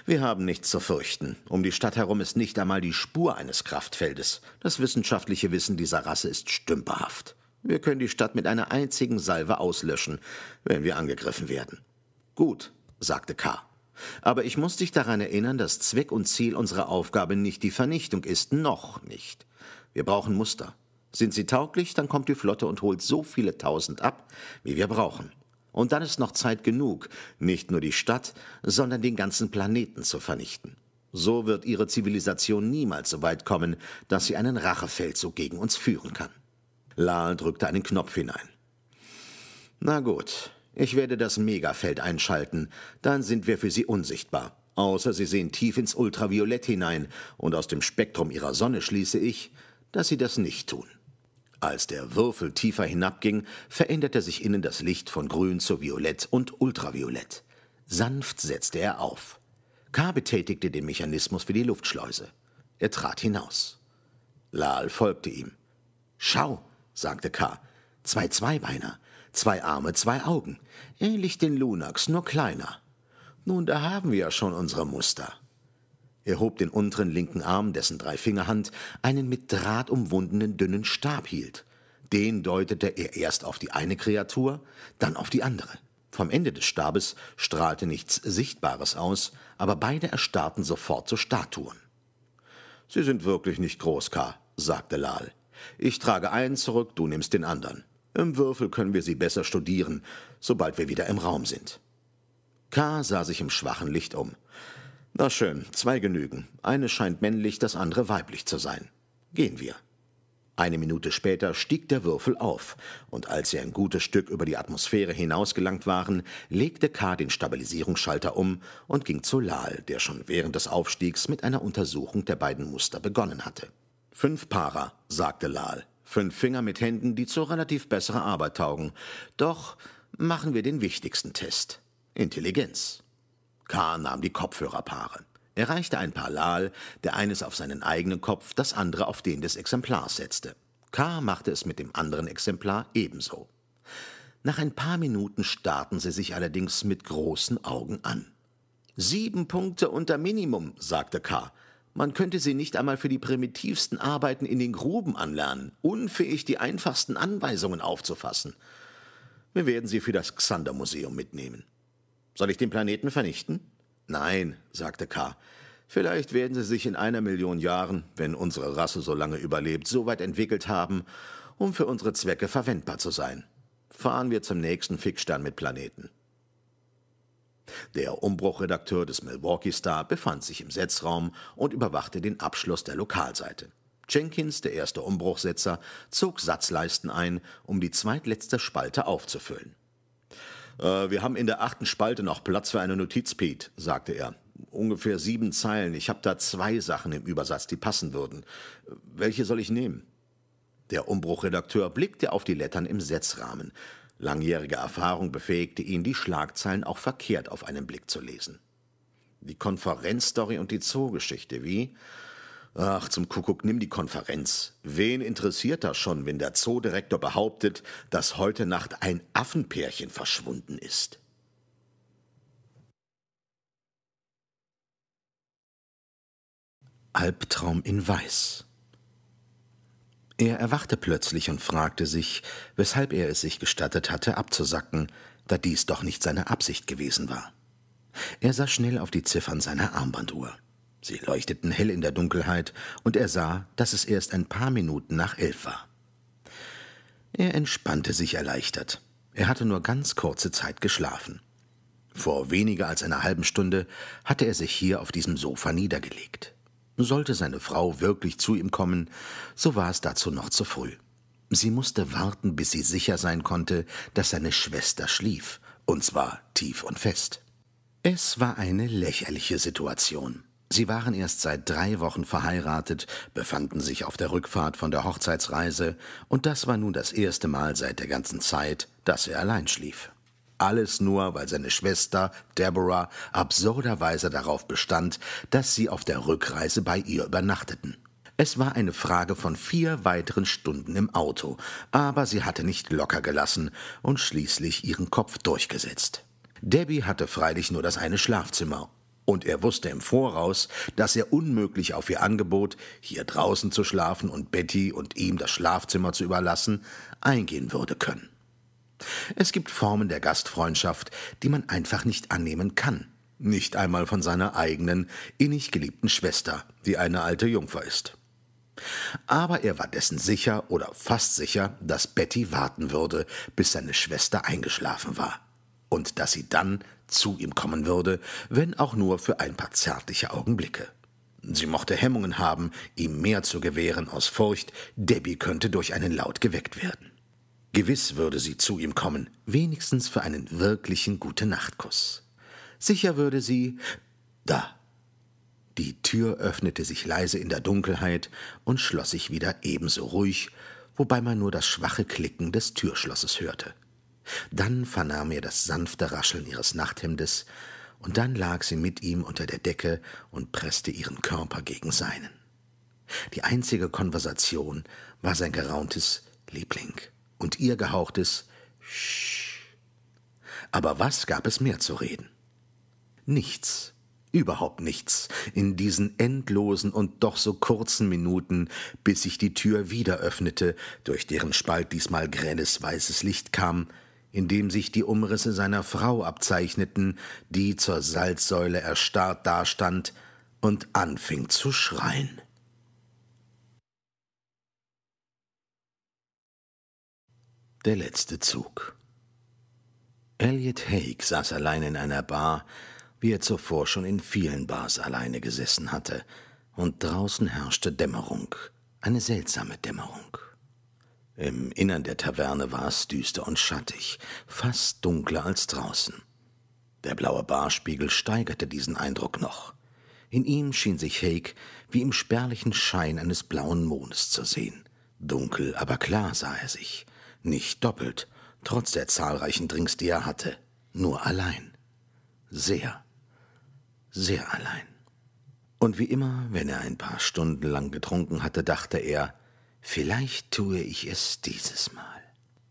Wir haben nichts zu fürchten. Um die Stadt herum ist nicht einmal die Spur eines Kraftfeldes. Das wissenschaftliche Wissen dieser Rasse ist stümperhaft. Wir können die Stadt mit einer einzigen Salve auslöschen, wenn wir angegriffen werden. Gut, sagte K. Aber ich muss dich daran erinnern, dass Zweck und Ziel unserer Aufgabe nicht die Vernichtung ist, noch nicht. Wir brauchen Muster. Sind sie tauglich, dann kommt die Flotte und holt so viele tausend ab, wie wir brauchen. Und dann ist noch Zeit genug, nicht nur die Stadt, sondern den ganzen Planeten zu vernichten. So wird ihre Zivilisation niemals so weit kommen, dass sie einen Rachefeldzug gegen uns führen kann. Lal drückte einen Knopf hinein. Na gut, ich werde das Megafeld einschalten, dann sind wir für sie unsichtbar. Außer sie sehen tief ins Ultraviolett hinein, und aus dem Spektrum ihrer Sonne schließe ich, dass sie das nicht tun. Als der Würfel tiefer hinabging, veränderte sich innen das Licht von grün zu violett und ultraviolett. Sanft setzte er auf. K. betätigte den Mechanismus für die Luftschleuse. Er trat hinaus. Lal folgte ihm. Schau, sagte K. Zwei Zweibeiner. Zwei Arme, zwei Augen. Ähnlich den Lunax, nur kleiner. Nun, da haben wir ja schon unsere Muster. Er hob den unteren linken Arm, dessen Dreifingerhand einen mit Draht umwundenen dünnen Stab hielt. Den deutete er erst auf die eine Kreatur, dann auf die andere. Vom Ende des Stabes strahlte nichts Sichtbares aus, aber beide erstarrten sofort zu Statuen. Sie sind wirklich nicht groß, K., sagte Lal. Ich trage einen zurück, du nimmst den anderen. Im Würfel können wir sie besser studieren, sobald wir wieder im Raum sind. K. sah sich im schwachen Licht um. Na schön, zwei genügen. Eine scheint männlich, das andere weiblich zu sein. Gehen wir. Eine Minute später stieg der Würfel auf, und als sie ein gutes Stück über die Atmosphäre hinausgelangt waren, legte K. den Stabilisierungsschalter um und ging zu Lal, der schon während des Aufstiegs mit einer Untersuchung der beiden Muster begonnen hatte. Fünf Para, sagte Lal, fünf Finger mit Händen, die zu relativ besserer Arbeit taugen. Doch machen wir den wichtigsten Test. Intelligenz. K. nahm die Kopfhörerpaare. Er reichte ein Lal, der eines auf seinen eigenen Kopf, das andere auf den des Exemplars setzte. K. machte es mit dem anderen Exemplar ebenso. Nach ein paar Minuten starrten sie sich allerdings mit großen Augen an. Sieben Punkte unter Minimum, sagte K. Man könnte sie nicht einmal für die primitivsten Arbeiten in den Gruben anlernen, unfähig, die einfachsten Anweisungen aufzufassen. Wir werden sie für das Xander-Museum mitnehmen. Soll ich den Planeten vernichten? Nein, sagte K. Vielleicht werden sie sich in einer Million Jahren, wenn unsere Rasse so lange überlebt, so weit entwickelt haben, um für unsere Zwecke verwendbar zu sein. Fahren wir zum nächsten Fixstern mit Planeten. Der Umbruchredakteur des Milwaukee Star befand sich im Setzraum und überwachte den Abschluss der Lokalseite. Jenkins, der erste Umbruchsetzer, zog Satzleisten ein, um die zweitletzte Spalte aufzufüllen. Äh, wir haben in der achten Spalte noch Platz für eine Notiz, Pete, sagte er. Ungefähr sieben Zeilen. Ich habe da zwei Sachen im Übersatz, die passen würden. Welche soll ich nehmen? Der Umbruchredakteur blickte auf die Lettern im Setzrahmen. Langjährige Erfahrung befähigte ihn, die Schlagzeilen auch verkehrt auf einen Blick zu lesen. Die Konferenzstory und die Zoogeschichte, wie? Ach, zum Kuckuck, nimm die Konferenz. Wen interessiert das schon, wenn der Zoodirektor behauptet, dass heute Nacht ein Affenpärchen verschwunden ist? Albtraum in Weiß. Er erwachte plötzlich und fragte sich, weshalb er es sich gestattet hatte, abzusacken, da dies doch nicht seine Absicht gewesen war. Er sah schnell auf die Ziffern seiner Armbanduhr. Sie leuchteten hell in der Dunkelheit, und er sah, dass es erst ein paar Minuten nach elf war. Er entspannte sich erleichtert. Er hatte nur ganz kurze Zeit geschlafen. Vor weniger als einer halben Stunde hatte er sich hier auf diesem Sofa niedergelegt. Sollte seine Frau wirklich zu ihm kommen, so war es dazu noch zu früh. Sie musste warten, bis sie sicher sein konnte, dass seine Schwester schlief, und zwar tief und fest. Es war eine lächerliche Situation. Sie waren erst seit drei Wochen verheiratet, befanden sich auf der Rückfahrt von der Hochzeitsreise, und das war nun das erste Mal seit der ganzen Zeit, dass er allein schlief. Alles nur, weil seine Schwester, Deborah, absurderweise darauf bestand, dass sie auf der Rückreise bei ihr übernachteten. Es war eine Frage von vier weiteren Stunden im Auto, aber sie hatte nicht locker gelassen und schließlich ihren Kopf durchgesetzt. Debbie hatte freilich nur das eine Schlafzimmer und er wusste im Voraus, dass er unmöglich auf ihr Angebot, hier draußen zu schlafen und Betty und ihm das Schlafzimmer zu überlassen, eingehen würde können. Es gibt Formen der Gastfreundschaft, die man einfach nicht annehmen kann. Nicht einmal von seiner eigenen, innig geliebten Schwester, die eine alte Jungfer ist. Aber er war dessen sicher oder fast sicher, dass Betty warten würde, bis seine Schwester eingeschlafen war. Und dass sie dann zu ihm kommen würde, wenn auch nur für ein paar zärtliche Augenblicke. Sie mochte Hemmungen haben, ihm mehr zu gewähren aus Furcht, Debbie könnte durch einen Laut geweckt werden. Gewiss würde sie zu ihm kommen, wenigstens für einen wirklichen gute nacht Sicher würde sie. Da. Die Tür öffnete sich leise in der Dunkelheit und schloss sich wieder ebenso ruhig, wobei man nur das schwache Klicken des Türschlosses hörte. Dann vernahm er das sanfte Rascheln ihres Nachthemdes, und dann lag sie mit ihm unter der Decke und presste ihren Körper gegen seinen. Die einzige Konversation war sein gerauntes Liebling und ihr gehauchtes Sch. Aber was gab es mehr zu reden? Nichts, überhaupt nichts, in diesen endlosen und doch so kurzen Minuten, bis sich die Tür wieder öffnete, durch deren Spalt diesmal grelles weißes Licht kam, in dem sich die Umrisse seiner Frau abzeichneten, die zur Salzsäule erstarrt dastand und anfing zu schreien. Der letzte Zug. Elliot Haig saß allein in einer Bar, wie er zuvor schon in vielen Bars alleine gesessen hatte, und draußen herrschte Dämmerung, eine seltsame Dämmerung. Im Innern der Taverne war es düster und schattig, fast dunkler als draußen. Der blaue Barspiegel steigerte diesen Eindruck noch. In ihm schien sich Hake wie im spärlichen Schein eines blauen Mondes zu sehen. Dunkel, aber klar sah er sich. Nicht doppelt, trotz der zahlreichen Drinks, die er hatte. Nur allein. Sehr, sehr allein. Und wie immer, wenn er ein paar Stunden lang getrunken hatte, dachte er, Vielleicht tue ich es dieses Mal.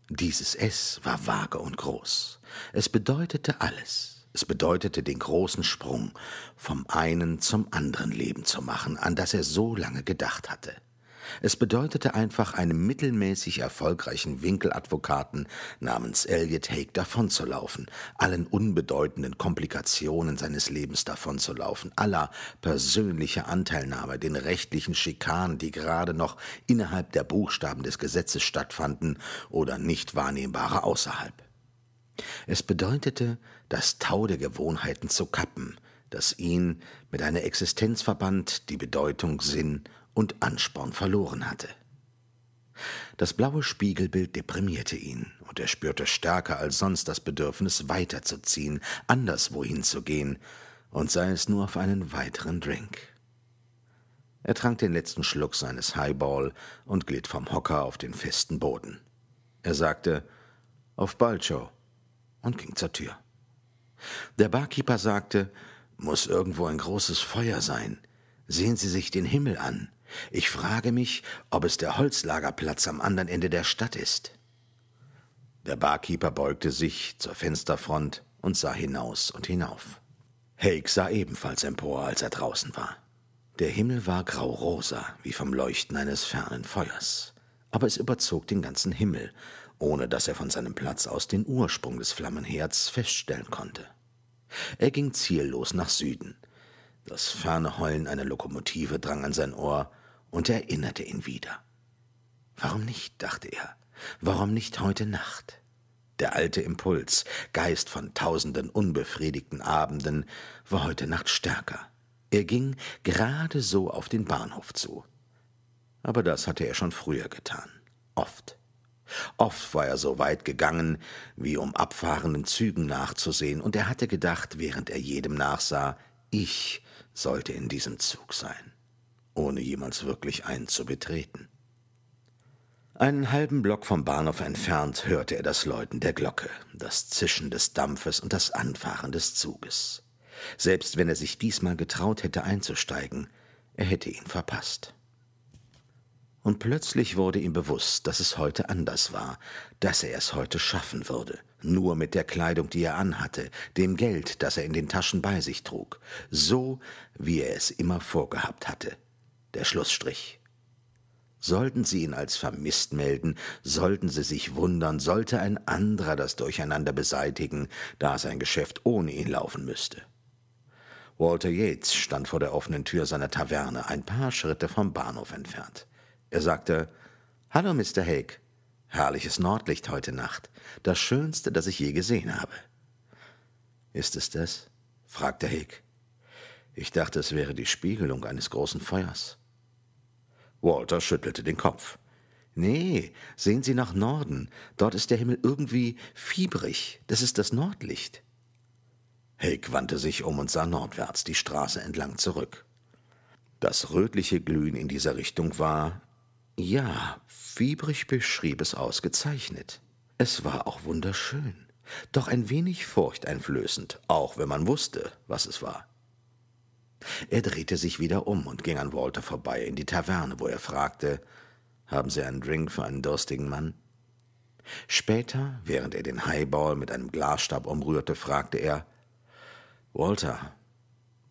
Dieses S war vage und groß. Es bedeutete alles. Es bedeutete den großen Sprung, vom einen zum anderen Leben zu machen, an das er so lange gedacht hatte. Es bedeutete einfach, einem mittelmäßig erfolgreichen Winkeladvokaten namens Elliot Haig davonzulaufen, allen unbedeutenden Komplikationen seines Lebens davonzulaufen, aller persönlicher Anteilnahme, den rechtlichen Schikanen, die gerade noch innerhalb der Buchstaben des Gesetzes stattfanden oder nicht wahrnehmbare außerhalb. Es bedeutete, das Tau der Gewohnheiten zu kappen, das ihn mit einer Existenz verband, die Bedeutung, Sinn und Ansporn verloren hatte. Das blaue Spiegelbild deprimierte ihn, und er spürte stärker als sonst das Bedürfnis, weiterzuziehen, anderswohin zu gehen, und sei es nur auf einen weiteren Drink. Er trank den letzten Schluck seines Highball und glitt vom Hocker auf den festen Boden. Er sagte Auf bald, Joe, und ging zur Tür. Der Barkeeper sagte Muss irgendwo ein großes Feuer sein. Sehen Sie sich den Himmel an. Ich frage mich, ob es der Holzlagerplatz am anderen Ende der Stadt ist. Der Barkeeper beugte sich zur Fensterfront und sah hinaus und hinauf. Hake sah ebenfalls empor, als er draußen war. Der Himmel war graurosa, wie vom Leuchten eines fernen Feuers, aber es überzog den ganzen Himmel, ohne dass er von seinem Platz aus den Ursprung des Flammenherds feststellen konnte. Er ging ziellos nach Süden, das ferne Heulen einer Lokomotive drang an sein Ohr und erinnerte ihn wieder. Warum nicht, dachte er, warum nicht heute Nacht? Der alte Impuls, Geist von tausenden unbefriedigten Abenden, war heute Nacht stärker. Er ging gerade so auf den Bahnhof zu. Aber das hatte er schon früher getan. Oft. Oft war er so weit gegangen, wie um abfahrenden Zügen nachzusehen, und er hatte gedacht, während er jedem nachsah, ich sollte in diesem Zug sein, ohne jemals wirklich einen zu betreten. Einen halben Block vom Bahnhof entfernt hörte er das Läuten der Glocke, das Zischen des Dampfes und das Anfahren des Zuges. Selbst wenn er sich diesmal getraut hätte einzusteigen, er hätte ihn verpasst. Und plötzlich wurde ihm bewusst, dass es heute anders war, dass er es heute schaffen würde nur mit der Kleidung, die er anhatte, dem Geld, das er in den Taschen bei sich trug, so wie er es immer vorgehabt hatte. Der Schlussstrich. Sollten sie ihn als vermisst melden, sollten sie sich wundern, sollte ein anderer das Durcheinander beseitigen, da sein Geschäft ohne ihn laufen müsste. Walter Yates stand vor der offenen Tür seiner Taverne, ein paar Schritte vom Bahnhof entfernt. Er sagte Hallo, Mr. Hake. Herrliches Nordlicht heute Nacht, das schönste, das ich je gesehen habe. Ist es das? fragte Hick. Ich dachte, es wäre die Spiegelung eines großen Feuers. Walter schüttelte den Kopf. Nee, sehen Sie nach Norden. Dort ist der Himmel irgendwie fiebrig. Das ist das Nordlicht. Hick wandte sich um und sah nordwärts die Straße entlang zurück. Das rötliche Glühen in dieser Richtung war, ja, fiebrig beschrieb es ausgezeichnet. Es war auch wunderschön, doch ein wenig furchteinflößend, auch wenn man wusste, was es war. Er drehte sich wieder um und ging an Walter vorbei in die Taverne, wo er fragte, »Haben Sie einen Drink für einen durstigen Mann?« Später, während er den Highball mit einem Glasstab umrührte, fragte er, »Walter,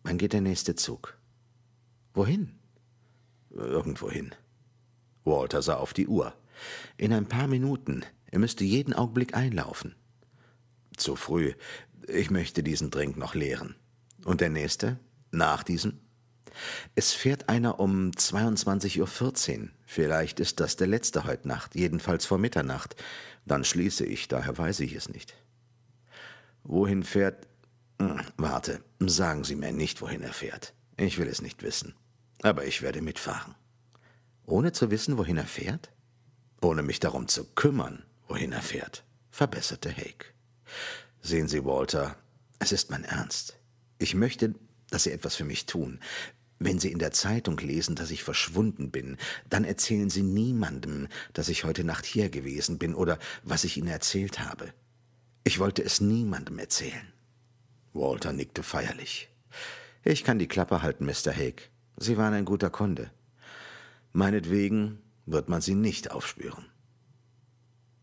wann geht der nächste Zug?« »Wohin?« »Irgendwohin.« Walter sah auf die Uhr. In ein paar Minuten. Er müsste jeden Augenblick einlaufen. Zu früh. Ich möchte diesen Drink noch leeren. Und der nächste? Nach diesem? Es fährt einer um 22.14 Uhr. Vielleicht ist das der letzte heute Nacht, jedenfalls vor Mitternacht. Dann schließe ich, daher weiß ich es nicht. Wohin fährt. Hm, warte, sagen Sie mir nicht, wohin er fährt. Ich will es nicht wissen. Aber ich werde mitfahren ohne zu wissen, wohin er fährt? Ohne mich darum zu kümmern, wohin er fährt, verbesserte Hake. Sehen Sie, Walter, es ist mein Ernst. Ich möchte, dass Sie etwas für mich tun. Wenn Sie in der Zeitung lesen, dass ich verschwunden bin, dann erzählen Sie niemandem, dass ich heute Nacht hier gewesen bin oder was ich Ihnen erzählt habe. Ich wollte es niemandem erzählen. Walter nickte feierlich. Ich kann die Klappe halten, Mr. Hake. Sie waren ein guter Kunde. Meinetwegen wird man sie nicht aufspüren.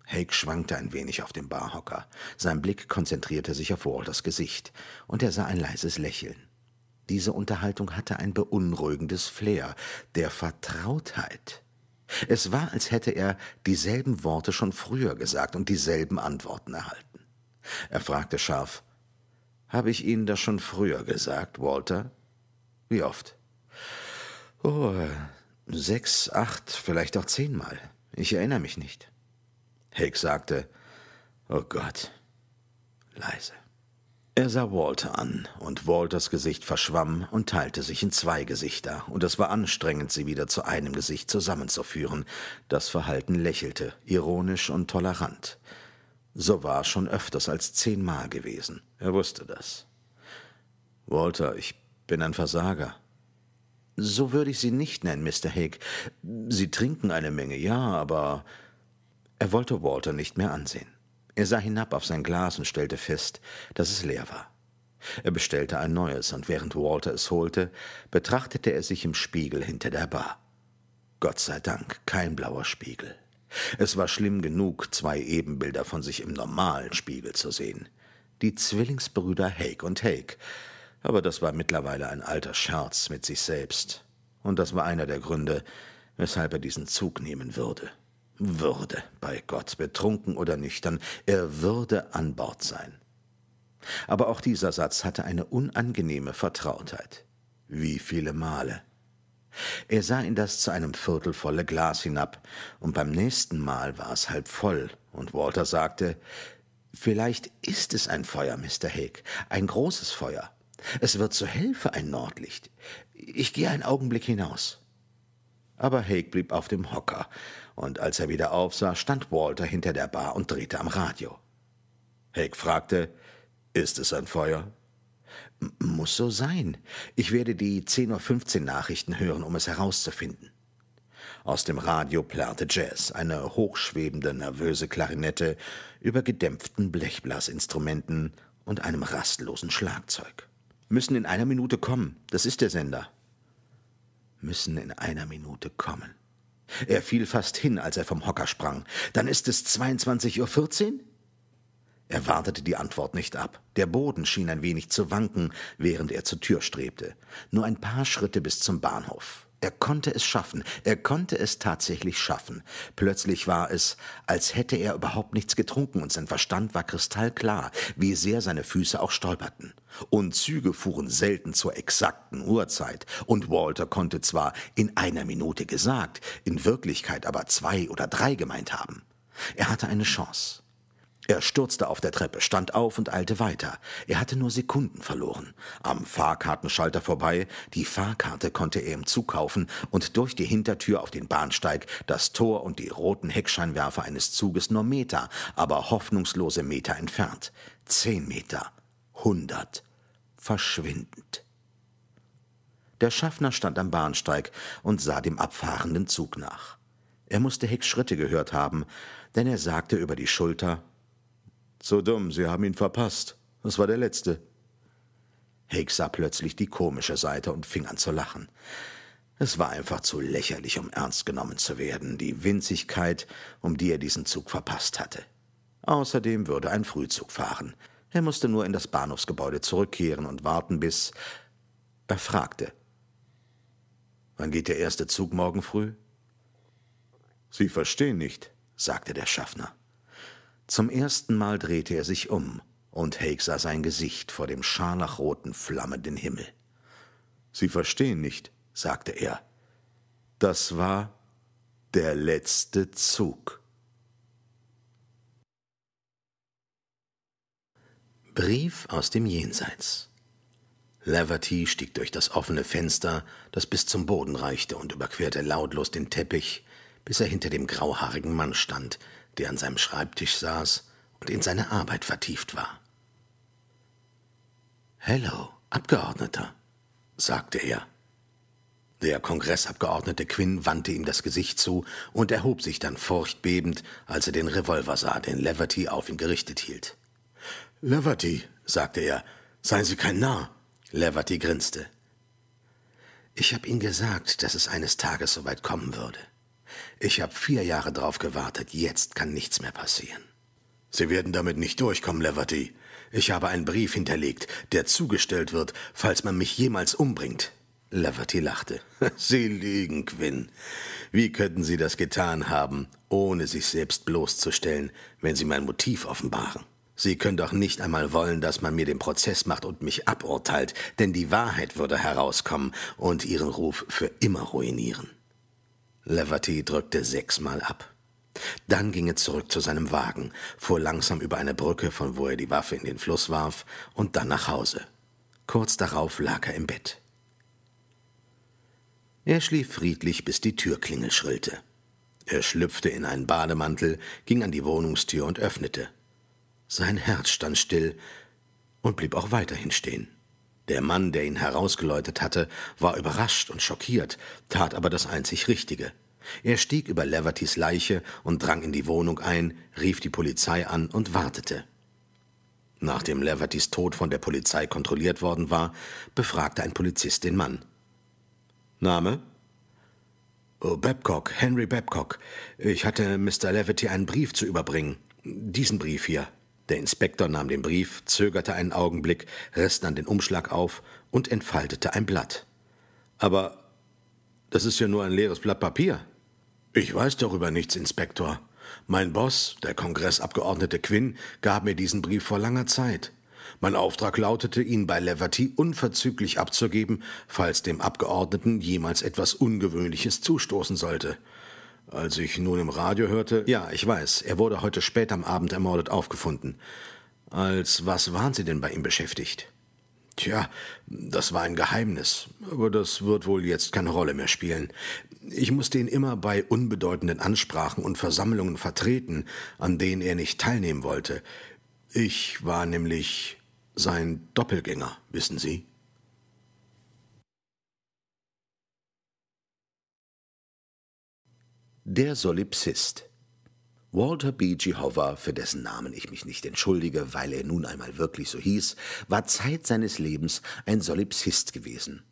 Hake schwankte ein wenig auf dem Barhocker. Sein Blick konzentrierte sich auf Walters Gesicht, und er sah ein leises Lächeln. Diese Unterhaltung hatte ein beunruhigendes Flair der Vertrautheit. Es war, als hätte er dieselben Worte schon früher gesagt und dieselben Antworten erhalten. Er fragte scharf, »Habe ich Ihnen das schon früher gesagt, Walter?« »Wie oft?« »Oh, Sechs, acht, vielleicht auch zehnmal. Ich erinnere mich nicht. Hick sagte, Oh Gott, leise. Er sah Walter an, und Walters Gesicht verschwamm und teilte sich in zwei Gesichter, und es war anstrengend, sie wieder zu einem Gesicht zusammenzuführen. Das Verhalten lächelte, ironisch und tolerant. So war es schon öfters als zehnmal gewesen. Er wusste das. Walter, ich bin ein Versager. So würde ich Sie nicht nennen, Mr. Hig. Sie trinken eine Menge, ja, aber. Er wollte Walter nicht mehr ansehen. Er sah hinab auf sein Glas und stellte fest, dass es leer war. Er bestellte ein neues, und während Walter es holte, betrachtete er sich im Spiegel hinter der Bar. Gott sei Dank, kein blauer Spiegel. Es war schlimm genug, zwei Ebenbilder von sich im normalen Spiegel zu sehen. Die Zwillingsbrüder Hake und Hake, aber das war mittlerweile ein alter Scherz mit sich selbst. Und das war einer der Gründe, weshalb er diesen Zug nehmen würde. Würde, bei Gott, betrunken oder nüchtern, er würde an Bord sein. Aber auch dieser Satz hatte eine unangenehme Vertrautheit. Wie viele Male. Er sah in das zu einem Viertel volle Glas hinab, und beim nächsten Mal war es halb voll, und Walter sagte Vielleicht ist es ein Feuer, Mr. Hake, ein großes Feuer, es wird zur Helfe ein Nordlicht. Ich gehe einen Augenblick hinaus. Aber Hake blieb auf dem Hocker, und als er wieder aufsah, stand Walter hinter der Bar und drehte am Radio. Hake fragte, ist es ein Feuer? Muss so sein. Ich werde die 10.15 Uhr Nachrichten hören, um es herauszufinden. Aus dem Radio plärrte Jazz, eine hochschwebende, nervöse Klarinette über gedämpften Blechblasinstrumenten und einem rastlosen Schlagzeug müssen in einer Minute kommen. Das ist der Sender. Müssen in einer Minute kommen. Er fiel fast hin, als er vom Hocker sprang. Dann ist es 22.14 Uhr? Er wartete die Antwort nicht ab. Der Boden schien ein wenig zu wanken, während er zur Tür strebte. Nur ein paar Schritte bis zum Bahnhof. Er konnte es schaffen, er konnte es tatsächlich schaffen. Plötzlich war es, als hätte er überhaupt nichts getrunken und sein Verstand war kristallklar, wie sehr seine Füße auch stolperten. Und Züge fuhren selten zur exakten Uhrzeit, und Walter konnte zwar in einer Minute gesagt, in Wirklichkeit aber zwei oder drei gemeint haben. Er hatte eine Chance. Er stürzte auf der Treppe, stand auf und eilte weiter. Er hatte nur Sekunden verloren. Am Fahrkartenschalter vorbei, die Fahrkarte konnte er im Zug kaufen und durch die Hintertür auf den Bahnsteig, das Tor und die roten Heckscheinwerfer eines Zuges nur Meter, aber hoffnungslose Meter entfernt. Zehn Meter. Hundert. Verschwindend. Der Schaffner stand am Bahnsteig und sah dem abfahrenden Zug nach. Er musste Hecks Schritte gehört haben, denn er sagte über die Schulter so dumm, Sie haben ihn verpasst. Das war der letzte. Hicks sah plötzlich die komische Seite und fing an zu lachen. Es war einfach zu lächerlich, um ernst genommen zu werden, die Winzigkeit, um die er diesen Zug verpasst hatte. Außerdem würde ein Frühzug fahren. Er musste nur in das Bahnhofsgebäude zurückkehren und warten, bis er fragte. Wann geht der erste Zug morgen früh? Sie verstehen nicht, sagte der Schaffner. Zum ersten Mal drehte er sich um, und Hake sah sein Gesicht vor dem scharlachroten, flammenden Himmel. Sie verstehen nicht, sagte er. Das war der letzte Zug. Brief aus dem Jenseits. Laverty stieg durch das offene Fenster, das bis zum Boden reichte, und überquerte lautlos den Teppich, bis er hinter dem grauhaarigen Mann stand, der an seinem Schreibtisch saß und in seine Arbeit vertieft war. Hello, Abgeordneter, sagte er. Der Kongressabgeordnete Quinn wandte ihm das Gesicht zu und erhob sich dann furchtbebend, als er den Revolver sah, den Leverty auf ihn gerichtet hielt. Leverty, sagte er, seien Sie kein Narr. Leverty grinste. Ich habe Ihnen gesagt, dass es eines Tages soweit kommen würde. Ich habe vier Jahre drauf gewartet. Jetzt kann nichts mehr passieren. Sie werden damit nicht durchkommen, Leverty. Ich habe einen Brief hinterlegt, der zugestellt wird, falls man mich jemals umbringt. Leverty lachte. Sie lügen, Quinn. Wie könnten Sie das getan haben, ohne sich selbst bloßzustellen, wenn Sie mein Motiv offenbaren? Sie können doch nicht einmal wollen, dass man mir den Prozess macht und mich aburteilt, denn die Wahrheit würde herauskommen und Ihren Ruf für immer ruinieren. Leverty drückte sechsmal ab. Dann ging er zurück zu seinem Wagen, fuhr langsam über eine Brücke, von wo er die Waffe in den Fluss warf, und dann nach Hause. Kurz darauf lag er im Bett. Er schlief friedlich, bis die Türklingel schrillte. Er schlüpfte in einen Bademantel, ging an die Wohnungstür und öffnete. Sein Herz stand still und blieb auch weiterhin stehen. Der Mann, der ihn herausgeläutet hatte, war überrascht und schockiert, tat aber das einzig Richtige. Er stieg über Levertys Leiche und drang in die Wohnung ein, rief die Polizei an und wartete. Nachdem Levertys Tod von der Polizei kontrolliert worden war, befragte ein Polizist den Mann. Name? Oh, Babcock, Henry Babcock. Ich hatte Mr. Leverty einen Brief zu überbringen. Diesen Brief hier. Der Inspektor nahm den Brief, zögerte einen Augenblick, riss dann den Umschlag auf und entfaltete ein Blatt. Aber das ist ja nur ein leeres Blatt Papier. Ich weiß darüber nichts, Inspektor. Mein Boss, der Kongressabgeordnete Quinn, gab mir diesen Brief vor langer Zeit. Mein Auftrag lautete, ihn bei Leverty unverzüglich abzugeben, falls dem Abgeordneten jemals etwas Ungewöhnliches zustoßen sollte. Als ich nun im Radio hörte, ja, ich weiß, er wurde heute spät am Abend ermordet aufgefunden. Als was waren Sie denn bei ihm beschäftigt? Tja, das war ein Geheimnis, aber das wird wohl jetzt keine Rolle mehr spielen. Ich musste ihn immer bei unbedeutenden Ansprachen und Versammlungen vertreten, an denen er nicht teilnehmen wollte. Ich war nämlich sein Doppelgänger, wissen Sie? Der Solipsist. Walter B. Jehovah, für dessen Namen ich mich nicht entschuldige, weil er nun einmal wirklich so hieß, war Zeit seines Lebens ein Solipsist gewesen.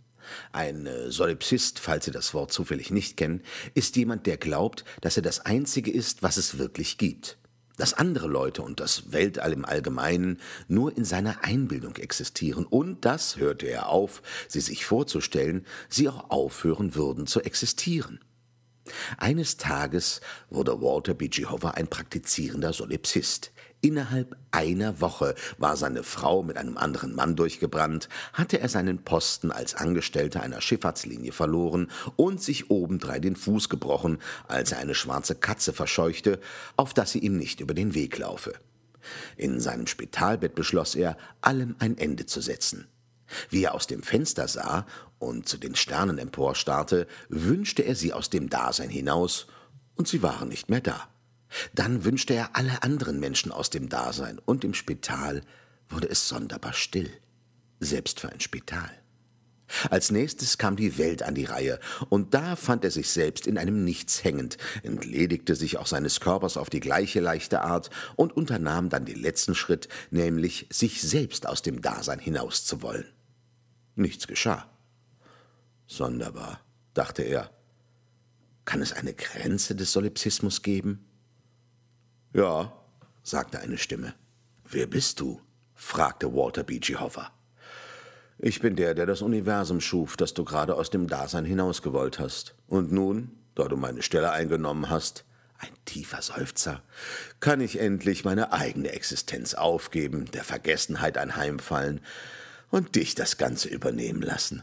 Ein äh, Solipsist, falls Sie das Wort zufällig nicht kennen, ist jemand, der glaubt, dass er das Einzige ist, was es wirklich gibt. Dass andere Leute und das Weltall im Allgemeinen nur in seiner Einbildung existieren und dass, hörte er auf, sie sich vorzustellen, sie auch aufhören würden zu existieren. Eines Tages wurde Walter B.G. Hover ein praktizierender Solipsist. Innerhalb einer Woche war seine Frau mit einem anderen Mann durchgebrannt, hatte er seinen Posten als Angestellter einer Schifffahrtslinie verloren und sich obendrein den Fuß gebrochen, als er eine schwarze Katze verscheuchte, auf dass sie ihm nicht über den Weg laufe. In seinem Spitalbett beschloss er, allem ein Ende zu setzen. Wie er aus dem Fenster sah und zu den Sternen emporstarrte, wünschte er sie aus dem Dasein hinaus, und sie waren nicht mehr da. Dann wünschte er alle anderen Menschen aus dem Dasein, und im Spital wurde es sonderbar still, selbst für ein Spital. Als nächstes kam die Welt an die Reihe, und da fand er sich selbst in einem Nichts hängend, entledigte sich auch seines Körpers auf die gleiche leichte Art und unternahm dann den letzten Schritt, nämlich sich selbst aus dem Dasein hinaus zu wollen. Nichts geschah. Sonderbar, dachte er. Kann es eine Grenze des Solipsismus geben? Ja, sagte eine Stimme. Wer bist du? fragte Walter Beachy Hoffer. Ich bin der, der das Universum schuf, das du gerade aus dem Dasein hinausgewollt hast. Und nun, da du meine Stelle eingenommen hast, ein tiefer Seufzer, kann ich endlich meine eigene Existenz aufgeben, der Vergessenheit anheimfallen und dich das Ganze übernehmen lassen.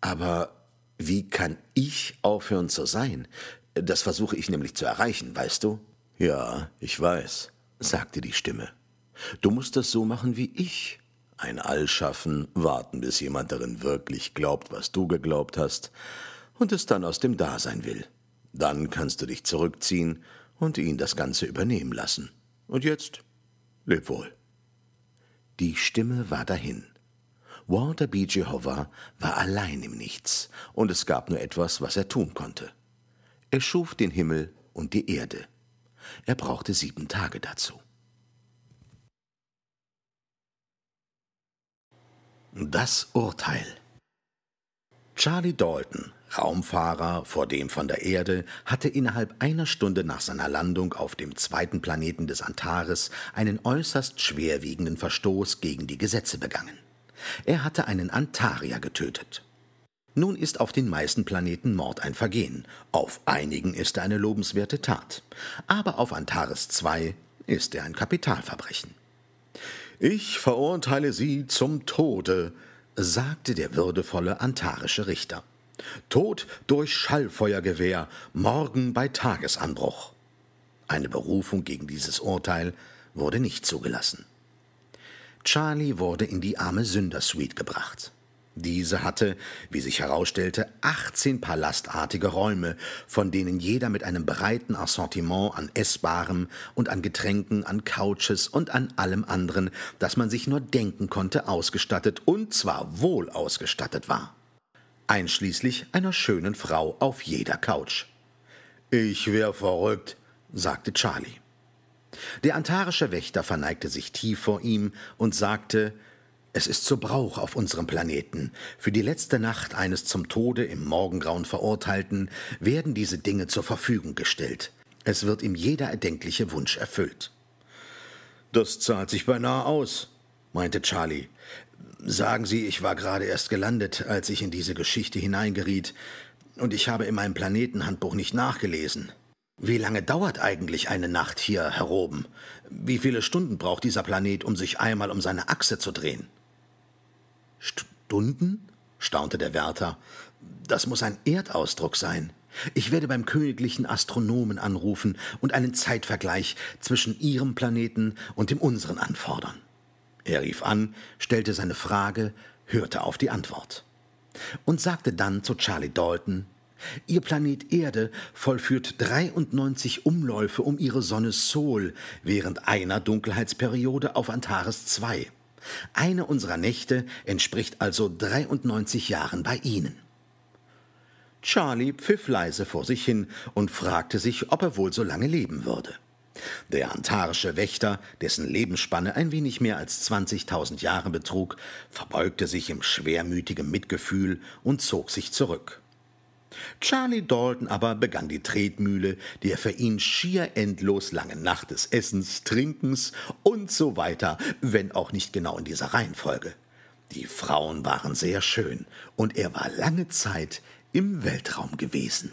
Aber wie kann ich aufhören zu sein? Das versuche ich nämlich zu erreichen, weißt du? Ja, ich weiß, sagte die Stimme. Du musst das so machen wie ich. Ein All schaffen, warten, bis jemand darin wirklich glaubt, was du geglaubt hast, und es dann aus dem Dasein will. Dann kannst du dich zurückziehen und ihn das Ganze übernehmen lassen. Und jetzt leb wohl. Die Stimme war dahin. Walter B. Jehovah war allein im Nichts, und es gab nur etwas, was er tun konnte. Er schuf den Himmel und die Erde. Er brauchte sieben Tage dazu. Das Urteil Charlie Dalton, Raumfahrer vor dem von der Erde, hatte innerhalb einer Stunde nach seiner Landung auf dem zweiten Planeten des Antares einen äußerst schwerwiegenden Verstoß gegen die Gesetze begangen. Er hatte einen Antarier getötet. Nun ist auf den meisten Planeten Mord ein Vergehen. Auf einigen ist er eine lobenswerte Tat. Aber auf Antares II ist er ein Kapitalverbrechen. Ich verurteile Sie zum Tode, sagte der würdevolle antarische Richter. Tod durch Schallfeuergewehr, morgen bei Tagesanbruch. Eine Berufung gegen dieses Urteil wurde nicht zugelassen. Charlie wurde in die arme Sündersuite gebracht. Diese hatte, wie sich herausstellte, 18 palastartige Räume, von denen jeder mit einem breiten Assortiment an Essbarem und an Getränken, an Couches und an allem anderen, das man sich nur denken konnte, ausgestattet und zwar wohl ausgestattet war. Einschließlich einer schönen Frau auf jeder Couch. Ich wär verrückt, sagte Charlie. Der antarische Wächter verneigte sich tief vor ihm und sagte Es ist zu Brauch auf unserem Planeten. Für die letzte Nacht eines zum Tode im Morgengrauen Verurteilten werden diese Dinge zur Verfügung gestellt. Es wird ihm jeder erdenkliche Wunsch erfüllt. Das zahlt sich beinahe aus, meinte Charlie. Sagen Sie, ich war gerade erst gelandet, als ich in diese Geschichte hineingeriet, und ich habe in meinem Planetenhandbuch nicht nachgelesen. Wie lange dauert eigentlich eine Nacht hier heroben? Wie viele Stunden braucht dieser Planet, um sich einmal um seine Achse zu drehen? Stunden? staunte der Wärter. Das muss ein Erdausdruck sein. Ich werde beim königlichen Astronomen anrufen und einen Zeitvergleich zwischen Ihrem Planeten und dem unseren anfordern. Er rief an, stellte seine Frage, hörte auf die Antwort und sagte dann zu Charlie Dalton, Ihr Planet Erde vollführt 93 Umläufe um ihre Sonne Sol während einer Dunkelheitsperiode auf Antares 2. Eine unserer Nächte entspricht also 93 Jahren bei Ihnen. Charlie pfiff leise vor sich hin und fragte sich, ob er wohl so lange leben würde. Der antarische Wächter, dessen Lebensspanne ein wenig mehr als 20.000 Jahre betrug, verbeugte sich im schwermütigen Mitgefühl und zog sich zurück. Charlie Dalton aber begann die Tretmühle der für ihn schier endlos langen Nacht des Essens, Trinkens und so weiter, wenn auch nicht genau in dieser Reihenfolge. Die Frauen waren sehr schön und er war lange Zeit im Weltraum gewesen.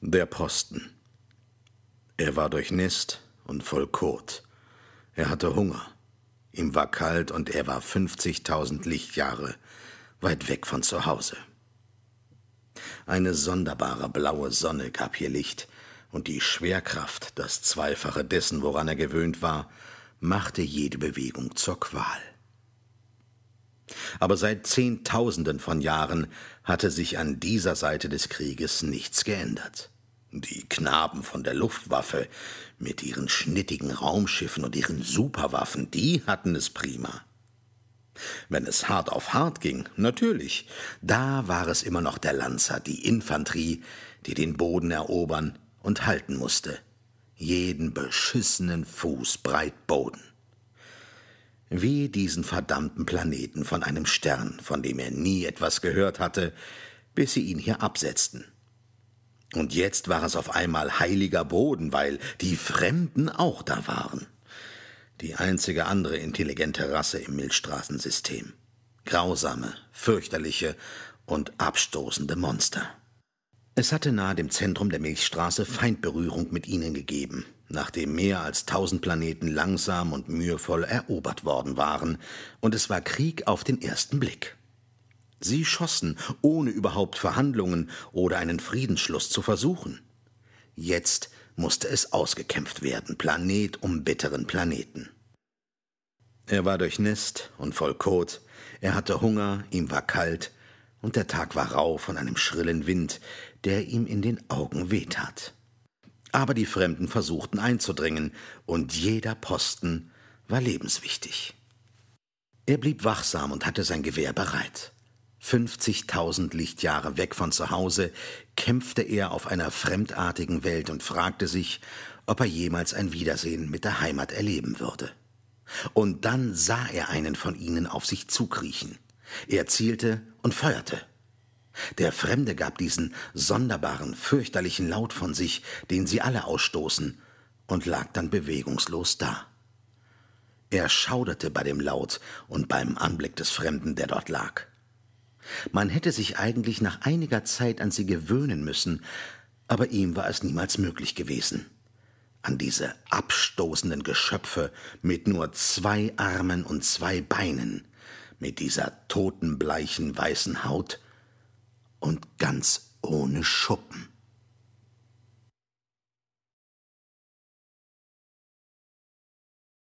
Der Posten. Er war durchnässt und voll Kot. Er hatte Hunger. Ihm war kalt und er war 50.000 Lichtjahre weit weg von zu Hause. Eine sonderbare blaue Sonne gab hier Licht, und die Schwerkraft, das Zweifache dessen, woran er gewöhnt war, machte jede Bewegung zur Qual. Aber seit Zehntausenden von Jahren hatte sich an dieser Seite des Krieges nichts geändert. Die Knaben von der Luftwaffe mit ihren schnittigen Raumschiffen und ihren Superwaffen, die hatten es prima. Wenn es hart auf hart ging, natürlich, da war es immer noch der Lanzer, die Infanterie, die den Boden erobern und halten musste. Jeden beschissenen Fuß breit Boden. Wie diesen verdammten Planeten von einem Stern, von dem er nie etwas gehört hatte, bis sie ihn hier absetzten. Und jetzt war es auf einmal heiliger Boden, weil die Fremden auch da waren. Die einzige andere intelligente Rasse im Milchstraßensystem. Grausame, fürchterliche und abstoßende Monster. Es hatte nahe dem Zentrum der Milchstraße Feindberührung mit ihnen gegeben, nachdem mehr als tausend Planeten langsam und mühevoll erobert worden waren, und es war Krieg auf den ersten Blick. Sie schossen, ohne überhaupt Verhandlungen oder einen Friedensschluss zu versuchen. Jetzt musste es ausgekämpft werden, Planet um bitteren Planeten. Er war durchnässt und voll Kot, er hatte Hunger, ihm war kalt, und der Tag war rau von einem schrillen Wind, der ihm in den Augen wehtat. Aber die Fremden versuchten einzudringen, und jeder Posten war lebenswichtig. Er blieb wachsam und hatte sein Gewehr bereit. 50.000 Lichtjahre weg von zu Hause, kämpfte er auf einer fremdartigen Welt und fragte sich, ob er jemals ein Wiedersehen mit der Heimat erleben würde. Und dann sah er einen von ihnen auf sich zukriechen. Er zielte und feuerte. Der Fremde gab diesen sonderbaren, fürchterlichen Laut von sich, den sie alle ausstoßen, und lag dann bewegungslos da. Er schauderte bei dem Laut und beim Anblick des Fremden, der dort lag. Man hätte sich eigentlich nach einiger Zeit an sie gewöhnen müssen, aber ihm war es niemals möglich gewesen. An diese abstoßenden Geschöpfe mit nur zwei Armen und zwei Beinen, mit dieser totenbleichen weißen Haut und ganz ohne Schuppen.